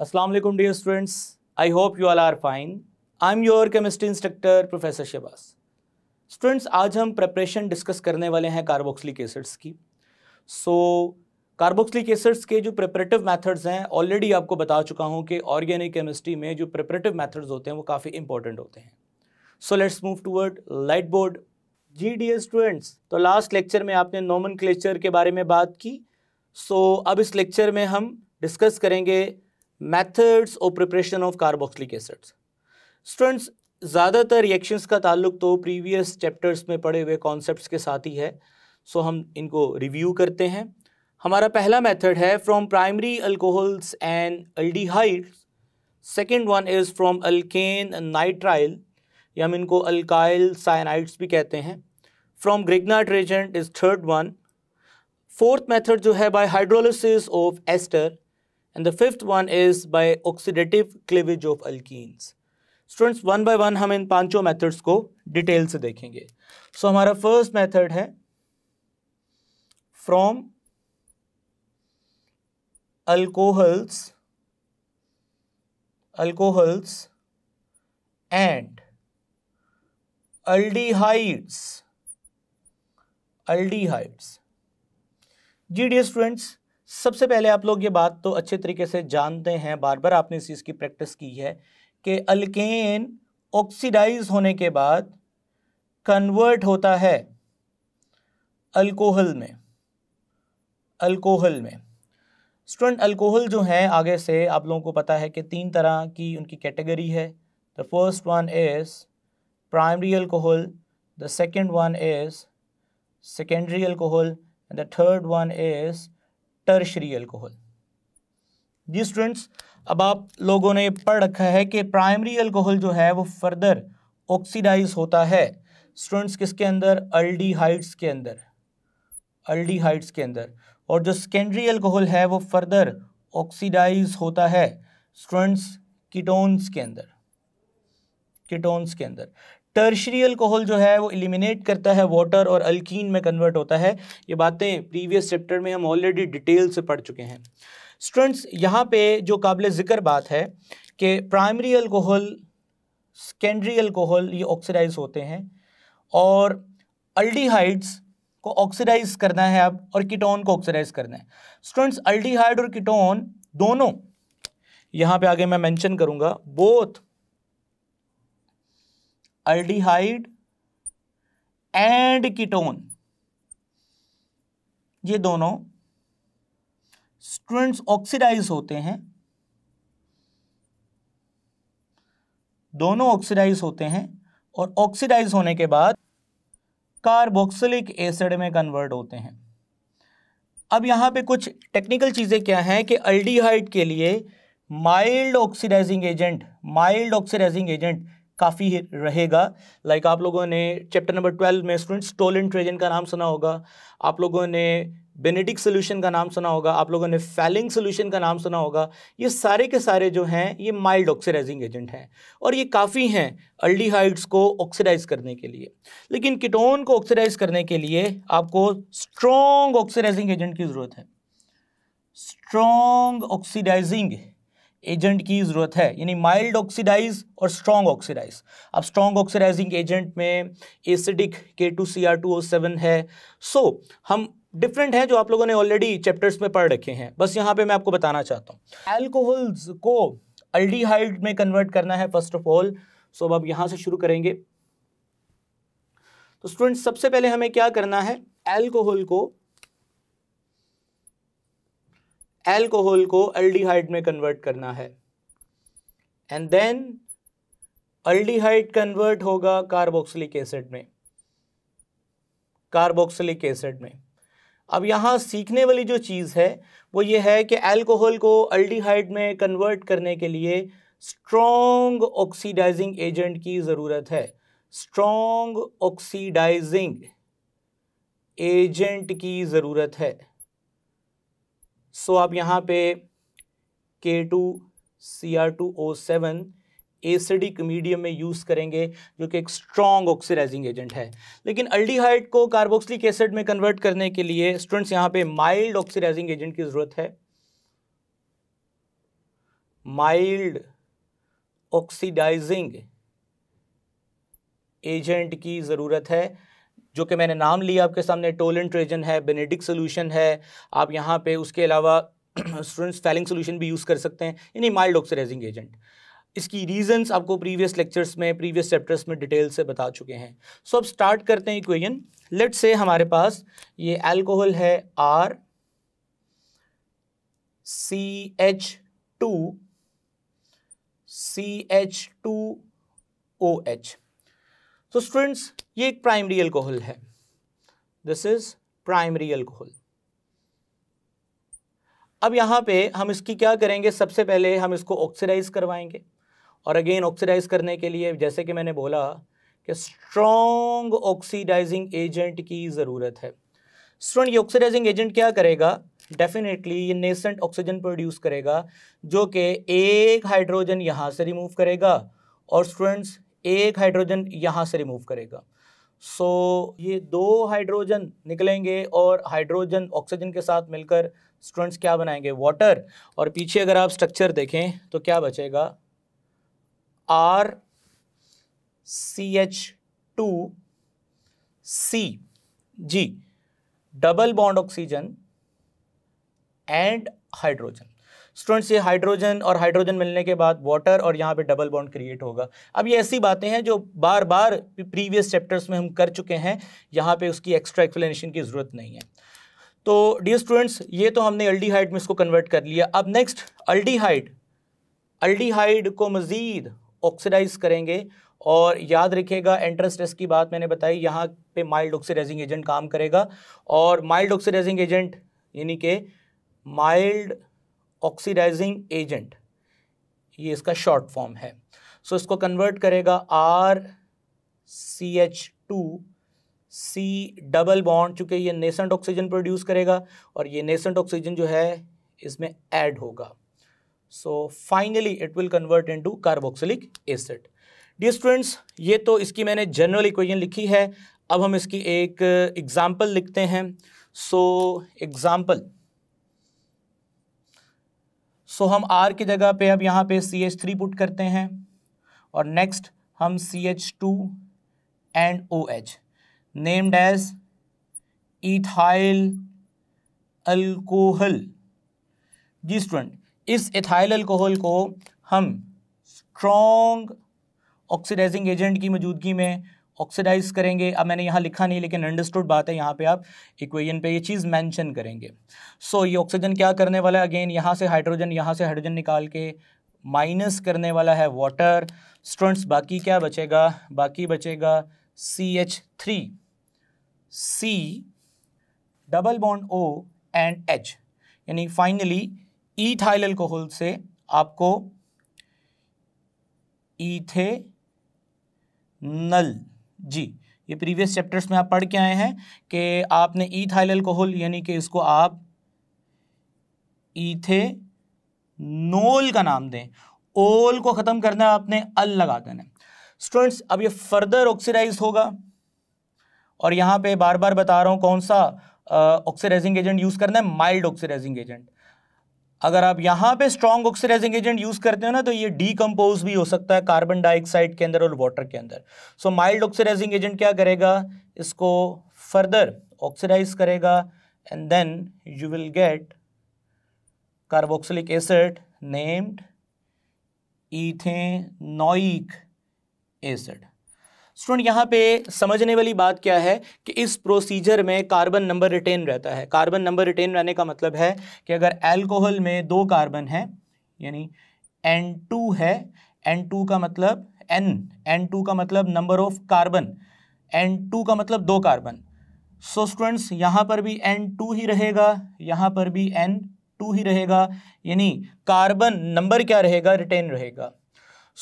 Aslam dear students I hope you all are fine I am your chemistry instructor professor शबास students आज हम preparation discuss करने वाले हैं कार्बोक्सलिक एसिड्स की सो कार्बोक्सलिक एसिड्स के जो प्रेपरेटिव मेथड्स हैं ऑलरेडी आपको बता चुका हूँ कि ऑर्गेनिक केमिस्ट्री में जो प्रेपरेटिव मेथड्स होते हैं वो काफ़ी इंपॉर्टेंट होते हैं so let's move toward light board जी डी स्टूडेंट्स तो लास्ट लेक्चर में आपने नॉमन के बारे में बात की सो so, अब इस लेक्चर में हम डिस्कस करेंगे मेथड्स और preparation of carboxylic acids students ज़्यादातर रिएक्शंस का ताल्लुक तो प्रीवियस चैप्टर्स में पढ़े हुए कॉन्सेप्ट्स के साथ ही है सो हम इनको रिव्यू करते हैं हमारा पहला मेथड है from primary alcohols and aldehydes second one is from alkane nitrile या हम इनको अल्काइल साइनाइड्स भी कहते हैं from Grignard reagent is third one fourth method जो है by hydrolysis of ester And the fifth one is by oxidative cleavage of alkenes. Students one by one हम इन पांचों मेथड्स को डिटेल से देखेंगे सो so, हमारा फर्स्ट मेथड है from alcohols alcohols and aldehydes aldehydes जी डियर स्टूडेंट्स सबसे पहले आप लोग ये बात तो अच्छे तरीके से जानते हैं बार बार आपने इस चीज़ की प्रैक्टिस की है कि अल्केन ऑक्सीडाइज होने के बाद कन्वर्ट होता है अल्कोहल में अल्कोहल में स्टूडेंट अल्कोहल जो हैं आगे से आप लोगों को पता है कि तीन तरह की उनकी कैटेगरी है the first one is primary alcohol the second one is secondary alcohol and the third one is tertiary alcohol जी स्टूडेंट्स अब आप लोगों ने पढ़ रखा है कि प्राइमरी अल्कोहल जो है वो फर्दर ऑक्सीडाइज होता है स्टूडेंट्स किसके अंदर अल्डीहाइड्स के अंदर अल्डीहाइड्स के अंदर और जो सेकेंडरी अल्कोहल है वो फर्दर ऑक्सीडाइज होता है स्टूडेंट्स कीटोन्स के अंदर कीटोन्स के अंदर टर्शरी अल्कोहल जो है वो इलिमिनेट करता है वाटर और अल्कीन में कन्वर्ट होता है ये बातें प्रीवियस चैप्टर में हम ऑलरेडी डिटेल से पढ़ चुके हैं स्टूडेंट्स यहाँ पे जो काबिल ज़िक्र बात है कि प्राइमरी अल्कोहल सेकेंडरी अल्कोहल ये ऑक्सीडाइज होते हैं और अल्डीहाइड्स को ऑक्सीडाइज करना है अब और कीटोन को ऑक्सीडाइज करना है स्टूडेंट्स अल्डीहाइड और कीटोन दोनों यहाँ पे आगे मैं मेंशन करूँगा बोथ अल्डिहाइड एंड कीटोन ये दोनों स्टूडेंट्स ऑक्सीडाइज होते हैं दोनों ऑक्सीडाइज होते हैं और ऑक्सीडाइज होने के बाद कार्बोक्सिलिक एसिड में कन्वर्ट होते हैं अब यहां पे कुछ टेक्निकल चीज़ें क्या हैं कि अल्डिहाइड के लिए mild oxidizing agent mild oxidizing agent काफ़ी रहेगा लाइक like आप लोगों ने चैप्टर नंबर ट्वेल्व में स्टूडेंट्स टोल ट्रेजन का नाम सुना होगा आप लोगों ने बेनेडिक सोल्यूशन का नाम सुना होगा आप लोगों ने फैलिंग सोल्यूशन का नाम सुना होगा ये सारे के सारे जो हैं ये माइल्ड ऑक्सीडाइजिंग एजेंट हैं और ये काफ़ी हैं अल्डीहाइड्स को ऑक्सीडाइज करने के लिए लेकिन किटोन को ऑक्सीडाइज करने के लिए आपको स्ट्रॉन्ग ऑक्सीडाइजिंग एजेंट की ज़रूरत है स्ट्रॉन्ग ऑक्सीडाइजिंग एजेंट की ज़रूरत है यानी माइल्ड ऑक्सीडाइज और स्ट्रॉन्ग ऑक्सीडाइज अब स्ट्रॉन्ग ऑक्सीडाइजिंग एजेंट में acidic K two C R two O seven है सो so, हम डिफरेंट हैं जो आप लोगों ने ऑलरेडी चैप्टर्स में पढ़ रखे हैं बस यहाँ पे मैं आपको बताना चाहता हूँ एल्कोहल्स को अल्डीहाइड में कन्वर्ट करना है फर्स्ट ऑफ ऑल सो अब आप यहाँ से शुरू करेंगे तो स्टूडेंट सबसे पहले हमें क्या करना है एल्कोहल को एल्कोहल को अल्डीहाइड में कन्वर्ट करना है एंड देन अल्डीहाइड कन्वर्ट होगा कार्बोक्सिलिक एसिड में कार्बोक्सिलिक एसिड में अब यहां सीखने वाली जो चीज़ है वो ये है कि एल्कोहल को अल्डीहाइड में कन्वर्ट करने के लिए स्ट्रॉन्ग ऑक्सीडाइजिंग एजेंट की ज़रूरत है स्ट्रॉन्ग ऑक्सीडाइजिंग एजेंट की ज़रूरत है सो आप यहाँ पे K two C R two O seven acidic medium में यूज़ करेंगे जो कि एक स्ट्रॉन्ग ऑक्सीडाइजिंग एजेंट है लेकिन अल्डीहाइड को कार्बोक्सिलिक एसिड में कन्वर्ट करने के लिए स्टूडेंट्स यहाँ पे माइल्ड ऑक्सीडाइजिंग एजेंट की ज़रूरत है माइल्ड ऑक्सीडाइजिंग एजेंट की ज़रूरत है जो कि मैंने नाम लिया आपके सामने टोलन ट्रेजन है बेनेडिक सोल्यूशन है आप यहाँ पे उसके अलावा स्टूडेंट्स फैलिंग सोल्यूशन भी यूज़ कर सकते हैं यानी माइल्ड ऑक्सीडाइजिंग एजेंट इसकी रीजंस आपको प्रीवियस लेक्चर्स में प्रीवियस चैप्टर्स में डिटेल से बता चुके हैं सो अब स्टार्ट करते हैं इक्वेजन लेट से हमारे पास ये अल्कोहल है R C H two C H two O H so students ये एक प्राइमरी अल्कोहल है दिस इज प्राइमरी अल्कोहल अब यहां पे हम इसकी क्या करेंगे सबसे पहले हम इसको ऑक्सीडाइज करवाएंगे और अगेन ऑक्सीडाइज करने के लिए जैसे कि मैंने बोला कि स्ट्रॉन्ग ऑक्सीडाइजिंग एजेंट की ज़रूरत है स्टूडेंट ये ऑक्सीडाइजिंग एजेंट क्या करेगा डेफिनेटली ये नेसेंट ऑक्सीजन प्रोड्यूस करेगा जो कि एक हाइड्रोजन यहां से रिमूव करेगा और स्टूडेंट्स एक हाइड्रोजन यहां से रिमूव करेगा सो so, ये दो हाइड्रोजन निकलेंगे और हाइड्रोजन ऑक्सीजन के साथ मिलकर स्टूडेंट्स क्या बनाएंगे वाटर और पीछे अगर आप स्ट्रक्चर देखें तो क्या बचेगा R C H two C जी double bond oxygen and hydrogen students ये हाइड्रोजन और हाइड्रोजन मिलने के बाद वाटर और यहाँ पे डबल बॉन्ड क्रिएट होगा अब ये ऐसी बातें हैं जो बार बार प्रीवियस चैप्टर्स में हम कर चुके हैं यहाँ पे उसकी एक्स्ट्रा एक्सप्लेनेशन की ज़रूरत नहीं है तो डियर स्टूडेंट्स ये तो हमने अल्डीहाइड में इसको कन्वर्ट कर लिया अब नेक्स्ट अल्डीहाइड अल्डीहाइड को मज़ीद ऑक्सीडाइज करेंगे और याद रखिएगा एंट्रेंस टेस्ट की बात मैंने बताई यहाँ पे माइल्ड ऑक्सीडाइजिंग एजेंट काम करेगा और माइल्ड ऑक्सीडाइजिंग एजेंट यानी कि माइल्ड ऑक्सीडाइजिंग एजेंट ये इसका शॉर्ट फॉर्म है सो so, इसको कन्वर्ट करेगा R C H two C double bond चूँकि ये नेसेंट ऑक्सीजन प्रोड्यूस करेगा और ये नेसेंट ऑक्सीजन जो है इसमें ऐड होगा so finally it will convert into carboxylic acid डी स्टूडेंट्स ये तो इसकी मैंने जनरल इक्वेशन लिखी है अब हम इसकी एक एग्ज़ाम्पल लिखते हैं सो so, एग्ज़ाम्पल सो हम आर की जगह पे अब यहाँ पे सी एच थ्री पुट करते हैं और नेक्स्ट हम C H two and O H named as ethyl alcohol जी स्टूडेंट इस इथाइल अल्कोहल को हम स्ट्रॉन्ग ऑक्सीडाइजिंग एजेंट की मौजूदगी में ऑक्सीडाइज करेंगे अब मैंने यहाँ लिखा नहीं लेकिन अंडरस्टूड बात है यहाँ पे आप इक्वेशन पे ये चीज़ मेंशन करेंगे सो so, ये ऑक्सीजन क्या करने वाला है अगेन यहाँ से हाइड्रोजन यहाँ से हाइड्रोजन निकाल के माइनस करने वाला है वाटर स्टूडेंट्स बाकी क्या बचेगा बाकी बचेगा C H three C double bond O and H यानी फाइनली थाइल एल्कोहल से आपको ई थे नल जी ये प्रीवियस चैप्टर्स में आप पढ़ के आए हैं कि आपने ईथाइल अल्कोहल यानी कि इसको आप नोल का नाम दें ओल को ख़त्म करना है आपने अल लगा देना स्टूडेंट्स अब ये फर्दर ऑक्सीडाइज होगा और यहाँ पे बार बार बता रहा हूँ कौन सा ऑक्सीडाइजिंग एजेंट यूज़ करना है माइल्ड ऑक्सीडाइजिंग एजेंट अगर आप यहाँ पे स्ट्रॉन्ग ऑक्सीडाइजिंग एजेंट यूज करते हो ना तो ये डीकम्पोज भी हो सकता है कार्बन डाइऑक्साइड के अंदर और वाटर के अंदर सो माइल्ड ऑक्सीडाइजिंग एजेंट क्या करेगा इसको फर्दर ऑक्सीडाइज करेगा and then you will get carboxylic acid named ethanoic acid student यहाँ पे समझने वाली बात क्या है कि इस प्रोसीजर में कार्बन नंबर रिटेन रहता है कार्बन नंबर रिटेन रहने का मतलब है कि अगर एल्कोहल में दो कार्बन है यानी एन टू है एन टू का मतलब एन एन टू का मतलब number of carbon n two का मतलब दो कार्बन सो स्टूडेंट्स यहाँ पर भी एन टू ही रहेगा यहाँ पर भी एन टू ही रहेगा यानी कार्बन नंबर क्या रहेगा रिटेन रहेगा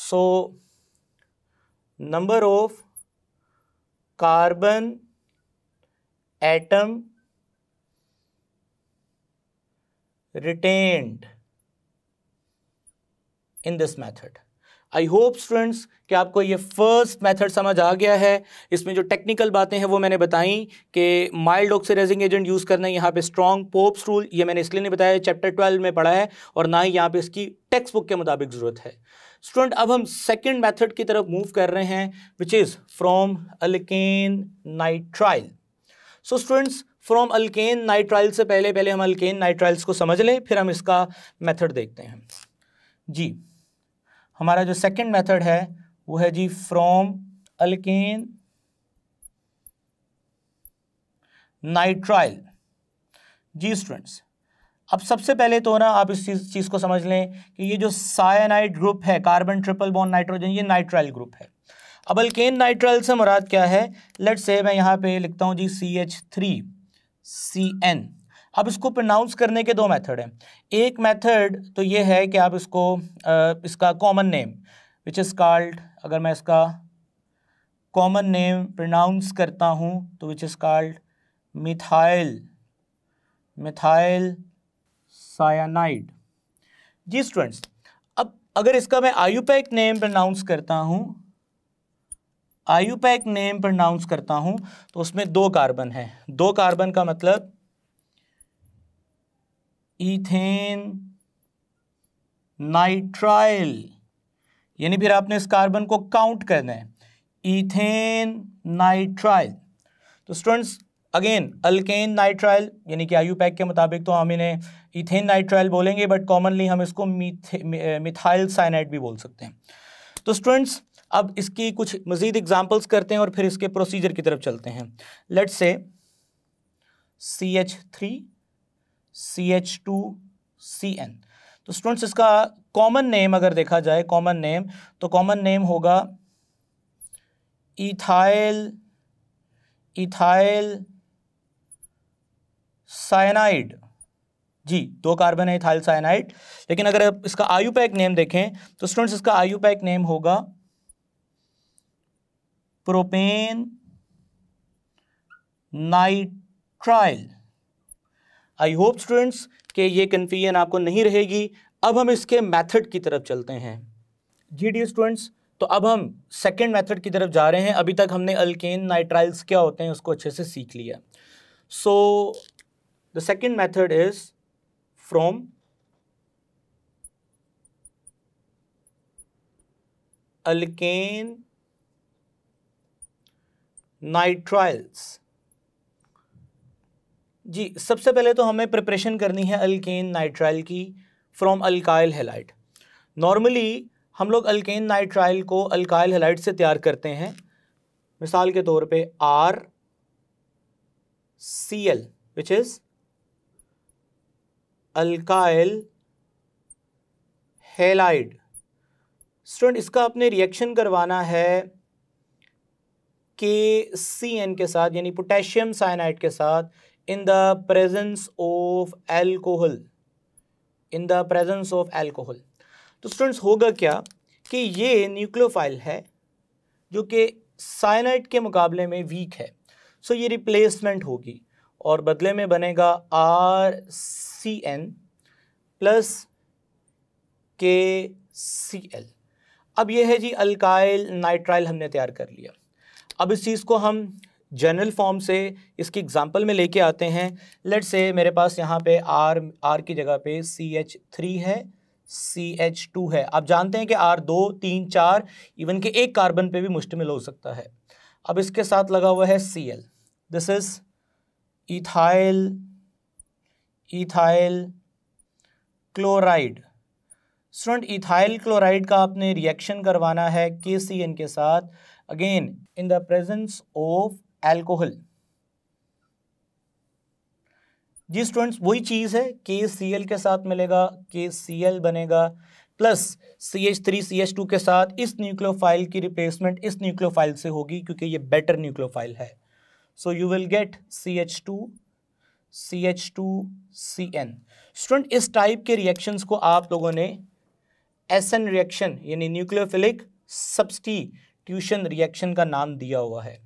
so number of carbon atom retained in this method I hope students कि आपको ये फर्स्ट मेथड समझ आ गया है इसमें जो टेक्निकल बातें हैं वो मैंने बताई कि माइल्ड ऑक्सीडाइजिंग एजेंट यूज़ करना है यहाँ पे स्ट्रॉन्ग पोप्स रूल ये मैंने इसलिए नहीं बताया चैप्टर ट्वेल्व में पढ़ा है और ना ही यहाँ पे इसकी टेक्स्ट बुक के मुताबिक ज़रूरत है स्टूडेंट अब हम सेकेंड मैथड की तरफ मूव कर रहे हैं which is from alkane nitrile so students from alkane nitrile से पहले पहले हम अल्केन नाइट्राइल्स को समझ लें फिर हम इसका मेथड देखते हैं जी हमारा जो सेकंड मेथड है वो है जी फ्रॉम अल्केन नाइट्राइल जी स्टूडेंट्स अब सबसे पहले तो ना आप इस चीज़ चीज़ को समझ लें कि ये जो साइनाइड ग्रुप है कार्बन ट्रिपल बॉन्ड नाइट्रोजन ये नाइट्राइल ग्रुप है अब अल्केन नाइट्राइल से मुराद क्या है लेट से मैं यहाँ पे लिखता हूँ जी C H three C N अब इसको प्रनाउंस करने के दो मेथड हैं एक मेथड तो ये है कि आप इसको इसका common name which is called अगर मैं इसका कॉमन नेम प्रनाउंस करता हूँ तो which is called methyl methyl cyanide जी स्टूडेंट्स अब अगर इसका मैं आयुपैक नेम प्रनाउंस करता हूं आयुपैक नेम प्रनाउंस करता हूं तो उसमें दो कार्बन है दो कार्बन का मतलब इथेन नाइट्राइल यानी फिर आपने इस कार्बन को काउंट करना है इथेन नाइट्राइल तो स्टूडेंट्स अगेन अल्केन नाइट्राइल यानी कि आयुपैक के मुताबिक तो हम इन्हें इथेन नाइट्राइल बोलेंगे बट कॉमनली हम इसको मिथाइल साइनाइड भी बोल सकते हैं तो स्टूडेंट्स अब इसकी कुछ मज़ीद एग्जाम्पल्स करते हैं और फिर इसके प्रोसीजर की तरफ चलते हैं let's say C H three C H two C N तो स्टूडेंट्स इसका कॉमन नेम अगर देखा जाए कॉमन नेम तो कॉमन नेम होगा इथाइल इथाइल साइनाइड जी दो कार्बन है इथाइल साइनाइड लेकिन अगर आप इसका आयु पैक नेम देखें तो स्टूडेंट्स इसका आयु पैक नेम होगा propane nitrile I hope students कि ये कन्फ्यूजन आपको नहीं रहेगी अब हम इसके मेथड की तरफ चलते हैं जी डी स्टूडेंट्स तो अब हम सेकेंड मेथड की तरफ जा रहे हैं अभी तक हमने अल्केन नाइट्राइल्स क्या होते हैं उसको अच्छे से सीख लिया so the second method is from alkane nitriles जी सबसे पहले तो हमें प्रिपरेशन करनी है अल्केन नाइट्राइल की फ्रॉम अल्काइल हेलाइट नॉर्मली हम लोग अल्केन नाइट्राइल को अल्काइल हेलाइट से तैयार करते हैं मिसाल के तौर पे R C L which is alkyl halide student इसका आपने रिएक्शन करवाना है के सी एन के साथ यानी पोटेशियम साइनाइड के साथ in the presence of alcohol in the presence of alcohol तो स्टूडेंट्स होगा क्या कि ये न्यूक्लियोफाइल है जो कि साइनाइड के मुकाबले में वीक है सो so ये रिप्लेसमेंट होगी और बदले में बनेगा आर सी एन प्लस के सी एल अब ये है जी अल्काइल नाइट्राइल हमने तैयार कर लिया अब इस चीज़ को हम जनरल फॉर्म से इसकी एग्जांपल में लेके आते हैं लेट से मेरे पास यहाँ पे आर आर की जगह पे सी एच थ्री है सी एच टू है आप जानते हैं कि आर दो तीन चार इवन के एक कार्बन पे भी मुश्तमिल हो सकता है अब इसके साथ लगा हुआ है C L this is ethyl ethyl chloride student ethyl chloride का आपने रिएक्शन करवाना है के सी एन के साथ again in the presence of alcohol जी स्टूडेंट्स वही चीज़ है के सी एल के साथ मिलेगा के सी एल बनेगा plus C H three C H two के साथ इस न्यूक्लियोफाइल की रिप्लेसमेंट इस न्यूक्लियोफाइल से होगी क्योंकि ये बेटर न्यूक्लियोफाइल है so you will get C H two C H two C N student इस टाइप के रिएक्शंस को आप लोगों ने एस एन रिएक्शन यानी न्यूक्लियोफिलिक सब्सटीट्यूशन रिएक्शन का नाम दिया हुआ है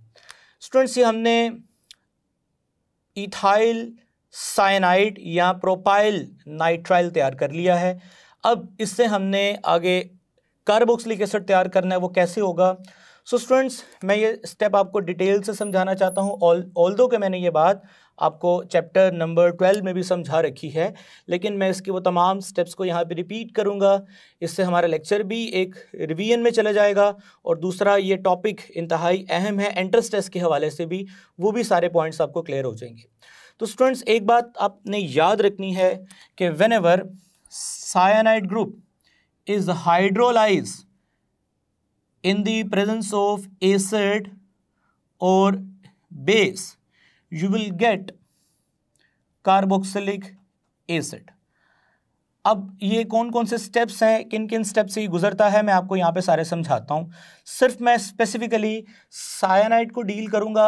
स्टूडेंट्स ये हमने इथाइल साइनाइड या प्रोपाइल नाइट्राइल तैयार कर लिया है अब इससे हमने आगे कार्बोक्सिलिक एसिड तैयार करना है वो कैसे होगा सो so स्टूडेंट्स मैं ये स्टेप आपको डिटेल से समझाना चाहता हूँ ऑल ऑल दो के मैंने ये बात आपको चैप्टर नंबर ट्वेल्व में भी समझा रखी है लेकिन मैं इसके वो तमाम स्टेप्स को यहाँ पे रिपीट करूँगा इससे हमारा लेक्चर भी एक रिवीजन में चला जाएगा और दूसरा ये टॉपिक इंतहाई अहम है एंट्रेंस टेस्ट के हवाले से भी वो भी सारे पॉइंट्स आपको क्लियर हो जाएंगे तो स्टूडेंट्स एक बात आपने याद रखनी है कि whenever cyanide group is hydrolyse in the presence of acid और base you will get carboxylic acid अब ये कौन कौन से स्टेप्स हैं किन किन स्टेप से ये गुजरता है मैं आपको यहाँ पे सारे समझाता हूँ सिर्फ मैं स्पेसिफिकली साइनाइड को डील करूँगा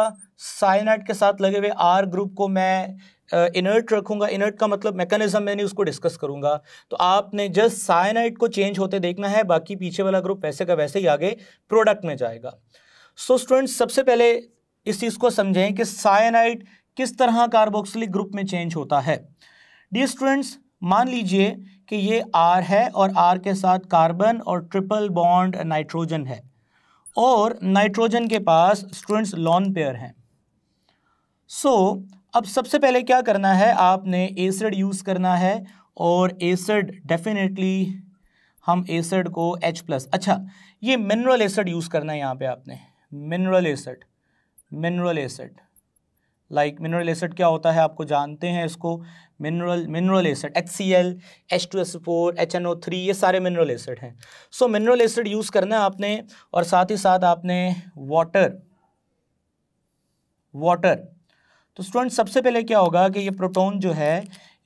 साइनाइड के साथ लगे हुए आर ग्रुप को मैं इनर्ट रखूँगा इनर्ट का मतलब मैकेनिज्म मैंने उसको डिस्कस करूँगा तो आपने जस्ट साइनाइड को चेंज होते देखना है बाकी पीछे वाला ग्रुप वैसे का वैसे ही आगे प्रोडक्ट में जाएगा सो so, स्टूडेंट्स सबसे पहले इस चीज़ को समझें कि साइनाइड किस तरह कार्बोक्सिलिक ग्रुप में चेंज होता है डी स्टूडेंट्स मान लीजिए कि ये आर है और आर के साथ कार्बन और ट्रिपल बॉन्ड नाइट्रोजन है और नाइट्रोजन के पास स्टूडेंट्स लॉन पेयर हैं सो so, अब सबसे पहले क्या करना है आपने एसिड यूज़ करना है और एसिड डेफिनेटली हम एसिड को H प्लस अच्छा ये मिनरल एसिड यूज़ करना है यहाँ पे आपने mineral acid mineral acid like mineral acid क्या होता है आपको जानते हैं इसको mineral mineral acid H C L H two S four H N O three ये सारे मिनरल एसिड हैं सो मिनरल एसिड यूज़ करना है आपने और साथ ही साथ आपने वाटर वाटर तो स्टूडेंट सबसे पहले क्या होगा कि ये प्रोटॉन जो है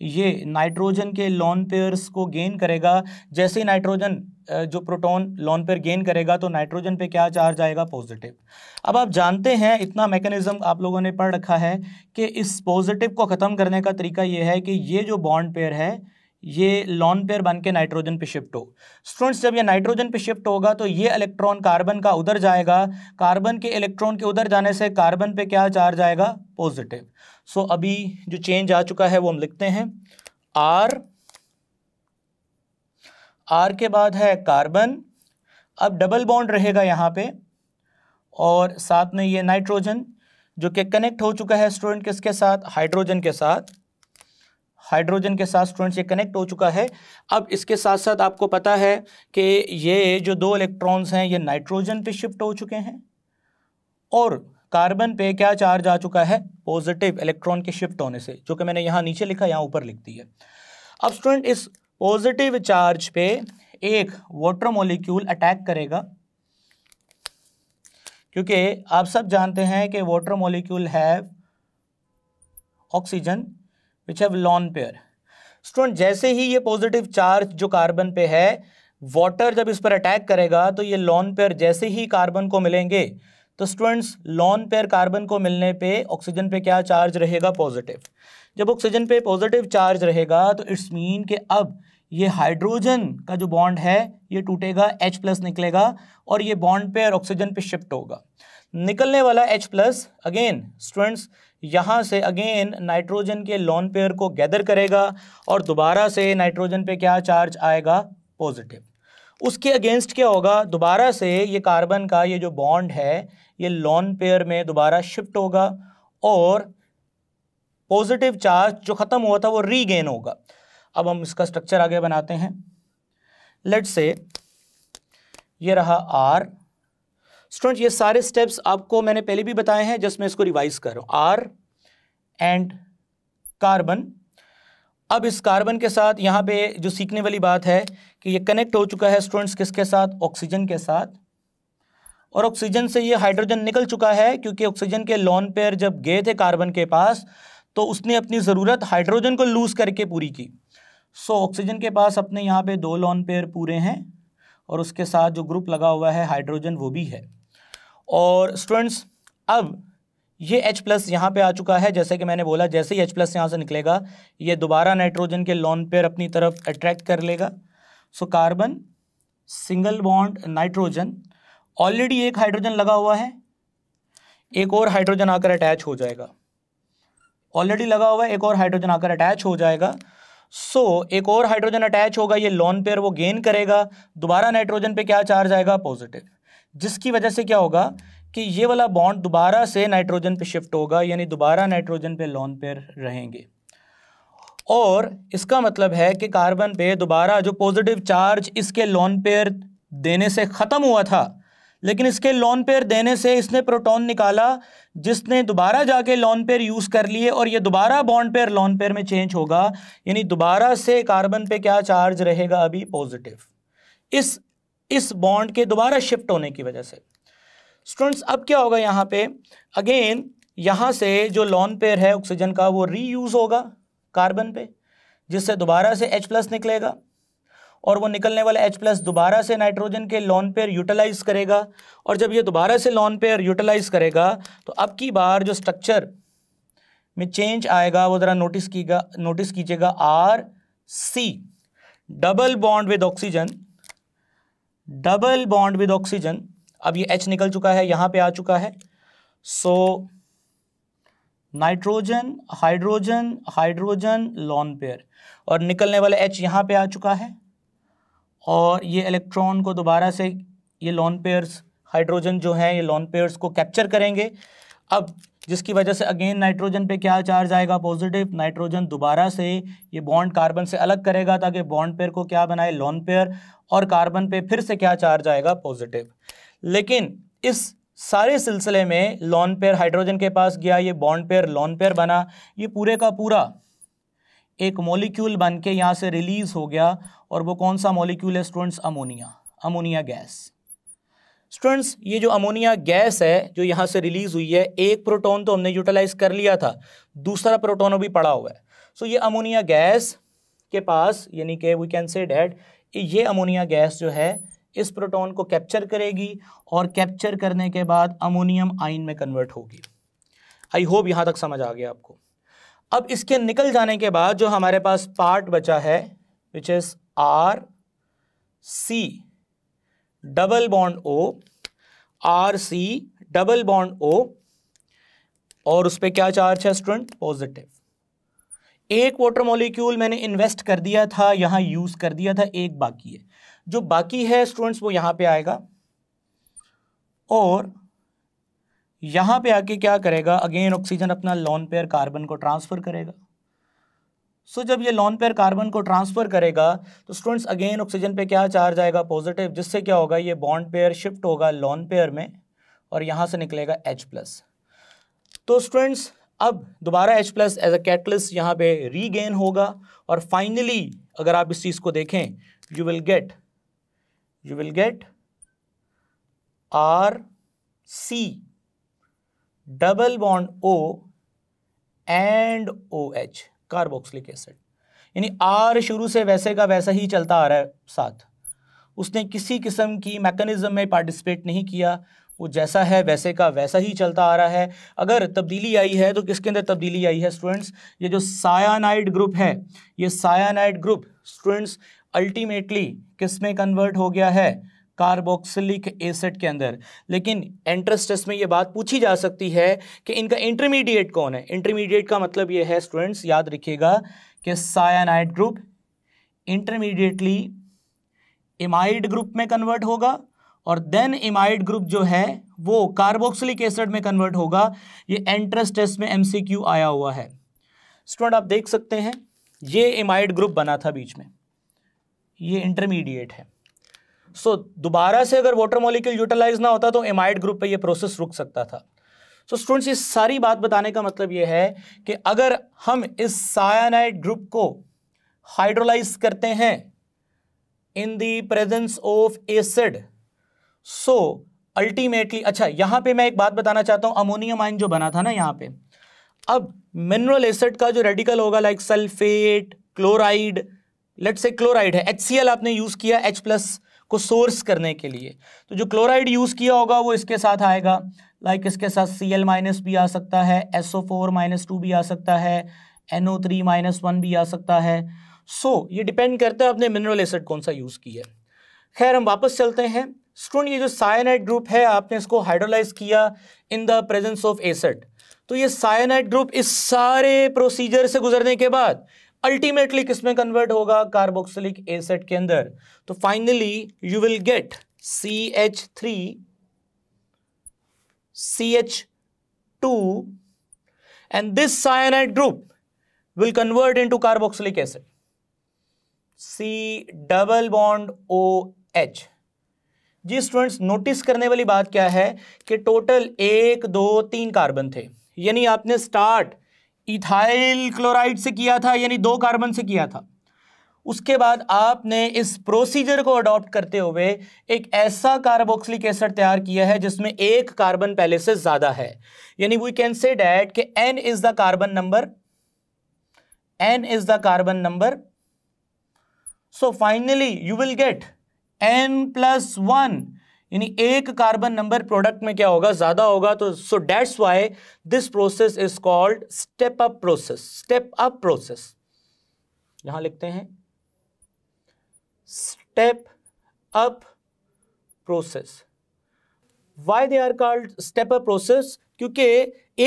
ये नाइट्रोजन के लॉन पेयर्स को गेन करेगा जैसे ही नाइट्रोजन जो प्रोटॉन लॉन पर गेन करेगा तो नाइट्रोजन पे क्या चार्ज आएगा पॉजिटिव अब आप जानते हैं इतना मैकेनिज्म आप लोगों ने पढ़ रखा है कि इस पॉजिटिव को ख़त्म करने का तरीका ये है कि ये जो बॉन्ड पेयर है ये लॉन पेयर बन के नाइट्रोजन पे शिफ्ट हो स्टूडेंट्स जब ये नाइट्रोजन पे शिफ्ट होगा तो ये इलेक्ट्रॉन कार्बन का उधर जाएगा कार्बन के इलेक्ट्रॉन के उधर जाने से कार्बन पे क्या चार्ज आएगा पॉजिटिव सो so, अभी जो चेंज आ चुका है वो हम लिखते हैं आर आर के बाद है कार्बन अब डबल बॉन्ड रहेगा यहाँ पे और साथ में ये नाइट्रोजन जो कि कनेक्ट हो चुका है स्टूडेंट किसके साथ हाइड्रोजन के साथ हाइड्रोजन के साथ स्टूडेंट्स ये कनेक्ट हो चुका है अब इसके साथ साथ आपको पता है कि ये जो दो इलेक्ट्रॉन्स हैं ये नाइट्रोजन पे शिफ्ट हो चुके हैं और कार्बन पे क्या चार्ज आ चुका है पॉजिटिव इलेक्ट्रॉन के शिफ्ट होने से जो कि मैंने यहाँ नीचे लिखा यहाँ ऊपर लिख दी है अब स्टूडेंट इस पॉजिटिव चार्ज पे एक वाटर मॉलिक्यूल अटैक करेगा क्योंकि आप सब जानते हैं कि water molecule have oxygen which have lone pair student जैसे ही ये पॉजिटिव चार्ज जो कार्बन पे है वाटर जब इस पर अटैक करेगा तो ये लॉन पेयर जैसे ही कार्बन को मिलेंगे तो स्टूडेंट्स लॉन पेयर कार्बन को मिलने पे ऑक्सीजन पे क्या चार्ज रहेगा पॉजिटिव जब ऑक्सीजन पे पॉजिटिव चार्ज रहेगा तो इट्स मीन के अब ये हाइड्रोजन का जो बॉन्ड है ये टूटेगा एच प्लस निकलेगा और ये बॉन्ड पे और ऑक्सीजन पे शिफ्ट होगा निकलने वाला एच प्लस अगेन स्टूडेंट्स यहाँ से अगेन नाइट्रोजन के लॉन पेयर को गैदर करेगा और दोबारा से नाइट्रोजन पे क्या चार्ज आएगा पॉजिटिव उसके अगेंस्ट क्या होगा दोबारा से ये कार्बन का ये जो बॉन्ड है ये लॉन पेयर में दोबारा शिफ्ट होगा और पॉजिटिव चार्ज जो ख़त्म हुआ था वो रीगेन होगा अब हम इसका स्ट्रक्चर आगे बनाते हैं लेट से ये रहा आर स्टूडेंट ये सारे स्टेप्स आपको मैंने पहले भी बताए हैं जस्ट मैं इसको रिवाइज कर रहा हूं आर एंड कार्बन अब इस कार्बन के साथ यहां पे जो सीखने वाली बात है कि ये कनेक्ट हो चुका है स्टूडेंट्स किसके साथ ऑक्सीजन के साथ और ऑक्सीजन से ये हाइड्रोजन निकल चुका है क्योंकि ऑक्सीजन के लॉन पेयर जब गए थे कार्बन के पास तो उसने अपनी ज़रूरत हाइड्रोजन को लूज़ करके पूरी की सो so, ऑक्सीजन के पास अपने यहाँ पे दो लॉन पेयर पूरे हैं और उसके साथ जो ग्रुप लगा हुआ है हाइड्रोजन वो भी है और स्टूडेंट्स अब ये H प्लस यहाँ पर आ चुका है जैसे कि मैंने बोला जैसे ही H प्लस यहाँ से निकलेगा ये दोबारा नाइट्रोजन के लॉन पेयर अपनी तरफ अट्रैक्ट कर लेगा so so, carbon single bond nitrogen already एक हाइड्रोजन लगा हुआ है एक और हाइड्रोजन आकर अटैच हो जाएगा ऑलरेडी लगा हुआ है एक और हाइड्रोजन आकर अटैच हो जाएगा सो so, एक और हाइड्रोजन अटैच होगा ये लॉन पेयर वो गेन करेगा दोबारा नाइट्रोजन पे क्या चार्ज आएगा पॉजिटिव जिसकी वजह से क्या होगा कि ये वाला बॉन्ड दोबारा से नाइट्रोजन पे शिफ्ट होगा यानी दोबारा नाइट्रोजन पे लॉन पेयर रहेंगे और इसका मतलब है कि कार्बन पे दोबारा जो पॉजिटिव चार्ज इसके लॉन पेयर देने से ख़त्म हुआ था लेकिन इसके लॉन पेयर देने से इसने प्रोटॉन निकाला जिसने दोबारा जाके लॉन पेयर यूज़ कर लिए और ये दोबारा बॉन्ड पेयर लॉन पेयर में चेंज होगा यानी दोबारा से कार्बन पे क्या चार्ज रहेगा अभी पॉजिटिव इस इस बॉन्ड के दोबारा शिफ्ट होने की वजह से स्टूडेंट्स अब क्या होगा यहाँ पे अगेन यहाँ से जो लॉन पेयर है ऑक्सीजन का वो रीयूज़ होगा कार्बन पे जिससे दोबारा से H प्लस निकलेगा और वो निकलने वाला एच प्लस दोबारा से नाइट्रोजन के लॉन पेयर यूटिलाइज करेगा और जब ये दोबारा से लॉन पेयर यूटिलाइज करेगा तो अब की बार जो स्ट्रक्चर में चेंज आएगा वो ज़रा नोटिस कीगा नोटिस कीजिएगा R C double bond with oxygen double bond with oxygen अब ये एच निकल चुका है यहां पे आ चुका है so nitrogen hydrogen hydrogen lone pair और निकलने वाला एच यहां पे आ चुका है और ये इलेक्ट्रॉन को दोबारा से ये लॉन पेयर्स हाइड्रोजन जो हैं ये लॉन पेयर्स को कैप्चर करेंगे अब जिसकी वजह से अगेन नाइट्रोजन पे क्या चार्ज आएगा पॉजिटिव नाइट्रोजन दोबारा से ये बॉन्ड कार्बन से अलग करेगा ताकि बॉन्ड पेयर को क्या बनाए लॉन पेयर और कार्बन पे फिर से क्या चार्ज आएगा पॉजिटिव लेकिन इस सारे सिलसिले में लॉन पेयर हाइड्रोजन के पास गया ये बॉन्ड पेयर लॉन पेयर बना ये पूरे का पूरा एक मोलिक्यूल बन के यहाँ से रिलीज़ हो गया और वो कौन सा मॉलिक्यूल है students ammonia ammonia gas students ये जो अमोनिया गैस है जो यहाँ से रिलीज हुई है एक प्रोटोन तो हमने यूटिलाइज कर लिया था दूसरा प्रोटोन अभी पड़ा हुआ है सो so, ये अमोनिया गैस के पास यानी कि वी कैन से डैट ये अमोनिया गैस जो है इस प्रोटोन को कैप्चर करेगी और कैप्चर करने के बाद अमोनियम आइन में कन्वर्ट होगी आई होप यहाँ तक समझ आ गया आपको अब इसके निकल जाने के बाद जो हमारे पास पार्ट बचा है which is R C double bond O R C double bond O और उस पर क्या चार्ज है स्टूडेंट पॉजिटिव एक वाटर मॉलिक्यूल मैंने इन्वेस्ट कर दिया था यहां यूज़ कर दिया था एक बाकी है जो बाकी है स्टूडेंट्स वो यहां पे आएगा और यहां पे आके क्या करेगा अगेन ऑक्सीजन अपना लॉन पेयर कार्बन को ट्रांसफ़र करेगा सो जब ये लॉन पेयर कार्बन को ट्रांसफर करेगा तो स्टूडेंट्स अगेन ऑक्सीजन पे क्या चार्ज आएगा पॉजिटिव जिससे क्या होगा ये बॉन्ड पेयर शिफ्ट होगा लॉन पेयर में और यहाँ से निकलेगा H प्लस तो स्टूडेंट्स अब दोबारा H plus as a catalyst यहाँ पे रीगेन होगा और फाइनली अगर आप इस चीज़ को देखें you will get you will get R C double bond O and O H carboxylic acid यानी आर शुरू से वैसे का वैसा ही चलता आ रहा है साथ उसने किसी किस्म की मैकेनिज़्म में पार्टिसिपेट नहीं किया वो जैसा है वैसे का वैसा ही चलता आ रहा है अगर तब्दीली आई है तो किसके अंदर तब्दीली आई है स्टूडेंट्स ये जो सायानाइड ग्रुप है ये सायानाइड ग्रुप स्टूडेंट्स अल्टीमेटली किस में कन्वर्ट हो गया है कार्बोक्सिलिक एसिड के अंदर लेकिन एंट्रेंस टेस्ट में ये बात पूछी जा सकती है कि इनका इंटरमीडिएट कौन है इंटरमीडिएट का मतलब ये है स्टूडेंट्स याद रखिएगा कि cyanide group intermediately imide group में कन्वर्ट होगा और देन इमाइड ग्रुप जो है वो कार्बोक्सिलिक एसिड में कन्वर्ट होगा ये एंट्रेंस टेस्ट में एम आया हुआ है स्टूडेंट आप देख सकते हैं ये इमाइड ग्रुप बना था बीच में ये इंटरमीडिएट है सो दोबारा से अगर वाटर मॉलिक्यूल यूटिलाइज ना होता तो एमाइड ग्रुप पे ये प्रोसेस रुक सकता था सो so, स्टूडेंट्स इस सारी बात बताने का मतलब ये है कि अगर हम इस सायानाइड ग्रुप को हाइड्रोलाइज करते हैं in the presence of acid so ultimately अच्छा यहां पे मैं एक बात बताना चाहता हूं अमोनियम आइन जो बना था ना यहां पे अब मिनरल एसिड का जो रेडिकल होगा like sulphate chloride let's say chloride है एच आपने यूज़ किया एच प्लस को सोर्स करने के लिए तो जो क्लोराइड यूज़ किया होगा वो इसके साथ आएगा लाइक इसके साथ सी एल माइनस भी आ सकता है S O four minus two भी आ सकता है N O three minus one भी आ सकता है सो so, ये डिपेंड करता है आपने मिनरल एसिड कौन सा यूज़ किया है खैर हम वापस चलते हैं स्टूडेंट ये जो साइनाइड ग्रुप है आपने इसको हाइड्रोलाइज किया in the presence of acid तो ये साइनाइड ग्रुप इस सारे प्रोसीजर से गुजरने के बाद अल्टीमेटली किसमें कन्वर्ट होगा कार्बोक्सिलिक एसिड के अंदर तो finally you will get C H three C H two and this cyanide group will in to carboxylic acid C double bond O H जी स्टूडेंट्स नोटिस करने वाली बात क्या है कि टोटल एक दो तीन कार्बन थे यानी आपने स्टार्ट इथाइल क्लोराइड से किया था यानी दो कार्बन से किया था उसके बाद आपने इस प्रोसीजर को अडॉप्ट करते हुए एक ऐसा कार्बोक्सिलिक एसिड तैयार किया है जिसमें एक कार्बन पहले से ज़्यादा है यानी वी कैन से डैट कि n is the carbon number n is the carbon number so finally you will get n plus one यानी एक कार्बन नंबर प्रोडक्ट में क्या होगा ज़्यादा होगा तो so that's why this process is called step up process step up process यहां लिखते हैं step up process why they are called step up process क्योंकि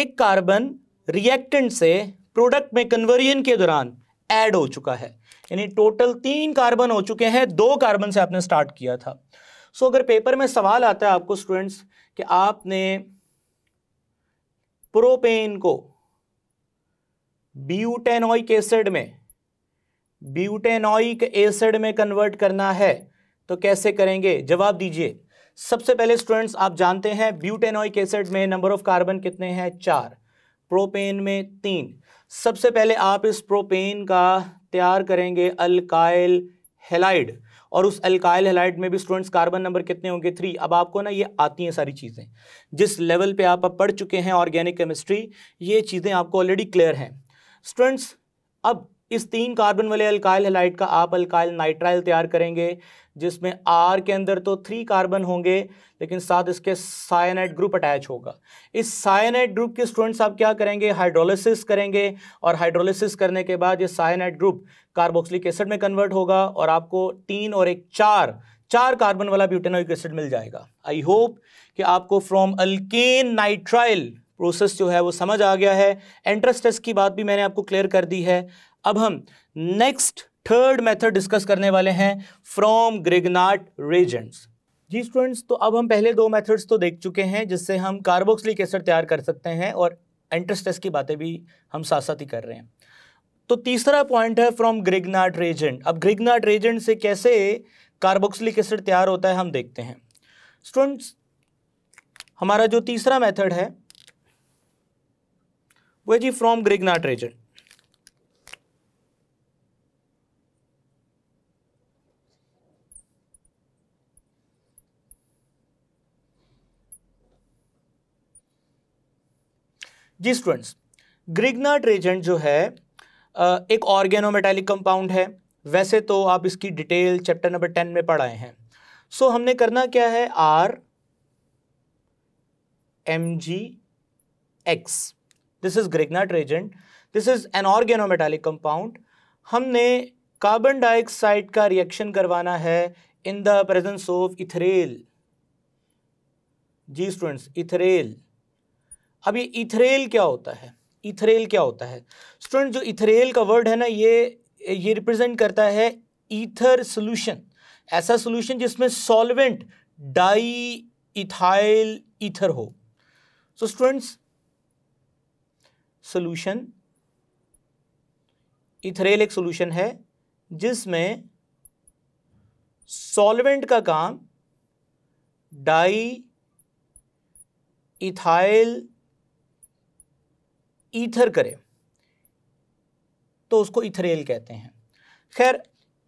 एक कार्बन रिएक्टेंट से प्रोडक्ट में कन्वर्जन के दौरान ऐड हो चुका है यानी टोटल तीन कार्बन हो चुके हैं दो कार्बन से आपने स्टार्ट किया था सो अगर पेपर में सवाल आता है आपको स्टूडेंट्स कि आपने प्रोपेन को ब्यूटेनोइक एसिड में ब्यूटेनोइक एसिड में कन्वर्ट करना है तो कैसे करेंगे जवाब दीजिए सबसे पहले स्टूडेंट्स आप जानते हैं ब्यूटेनोइक एसिड में नंबर ऑफ कार्बन कितने हैं चार प्रोपेन में तीन सबसे पहले आप इस प्रोपेन का तैयार करेंगे अल्काइल हेलाइड और उस अल्काइल हेलाइट में भी स्टूडेंट्स कार्बन नंबर कितने होंगे थ्री अब आपको ना ये आती हैं सारी चीज़ें जिस लेवल पे आप अब पढ़ चुके हैं ऑर्गेनिक केमिस्ट्री ये चीज़ें आपको ऑलरेडी क्लियर हैं स्टूडेंट्स अब इस तीन कार्बन वाले अल्काइल हेलाइट का आप अल्काइल नाइट्राइल तैयार करेंगे जिसमें आर के अंदर तो थ्री कार्बन होंगे लेकिन साथ इसके साइनाइड ग्रुप अटैच होगा इस साइनाइड ग्रुप के स्टूडेंट्स आप क्या करेंगे हाइड्रोलिसिस करेंगे और हाइड्रोलिसिस करने के बाद ये साइनाइड ग्रुप कार्बोक्सिलिक एसिड में कन्वर्ट होगा और आपको तीन और एक चार चार कार्बन वाला ब्यूटेनोइक एसिड मिल जाएगा आई होप कि आपको फ्रॉम अल्केन नाइट्राइल प्रोसेस जो है वो समझ आ गया है एंट्रेस टेस्ट की बात भी मैंने आपको क्लियर कर दी है अब हम नेक्स्ट थर्ड मेथड डिस्कस करने वाले हैं फ्रॉम ग्रिगनाट रेजेंट्स जी स्टूडेंट्स तो अब हम पहले दो मेथड्स तो देख चुके हैं जिससे हम कार्बोक्सिलिक एसिड तैयार कर सकते हैं और एंट्रस्टेस की बातें भी हम साथ साथ ही कर रहे हैं तो तीसरा पॉइंट है फ्रॉम ग्रिगनाट रेजेंट अब ग्रिगनाट रेजेंट से कैसे कार्बोक्सिलिक एसिड तैयार होता है हम देखते हैं स्टूडेंट्स हमारा जो तीसरा मेथड है वो है जी फ्रॉम ग्रिगनाट रेजेंट जी स्टूडेंट्स ग्रिगनाट रेजेंट जो है एक ऑर्गेनोमेटेलिक कंपाउंड है वैसे तो आप इसकी डिटेल चैप्टर नंबर टेन में पढ़ाए हैं सो so, हमने करना क्या है R M G X this is Grignard reagent this is an organometallic compound हमने कार्बन डाइऑक्साइड का रिएक्शन करवाना है in the presence of ethereal जी स्टूडेंट्स इथरेल अब ये इथरेल क्या होता है इथरेल क्या होता है स्टूडेंट जो इथरेल का वर्ड है ना ये ये रिप्रेजेंट करता है ईथर सोल्यूशन ऐसा सोल्यूशन जिसमें सॉल्वेंट डाई इथाइल ईथर हो सो स्टूडेंट्स सोल्यूशन इथरेल एक सोल्यूशन है जिसमें सॉल्वेंट का काम डाई इथाइल ईथर करे तो उसको इथरेल कहते हैं खैर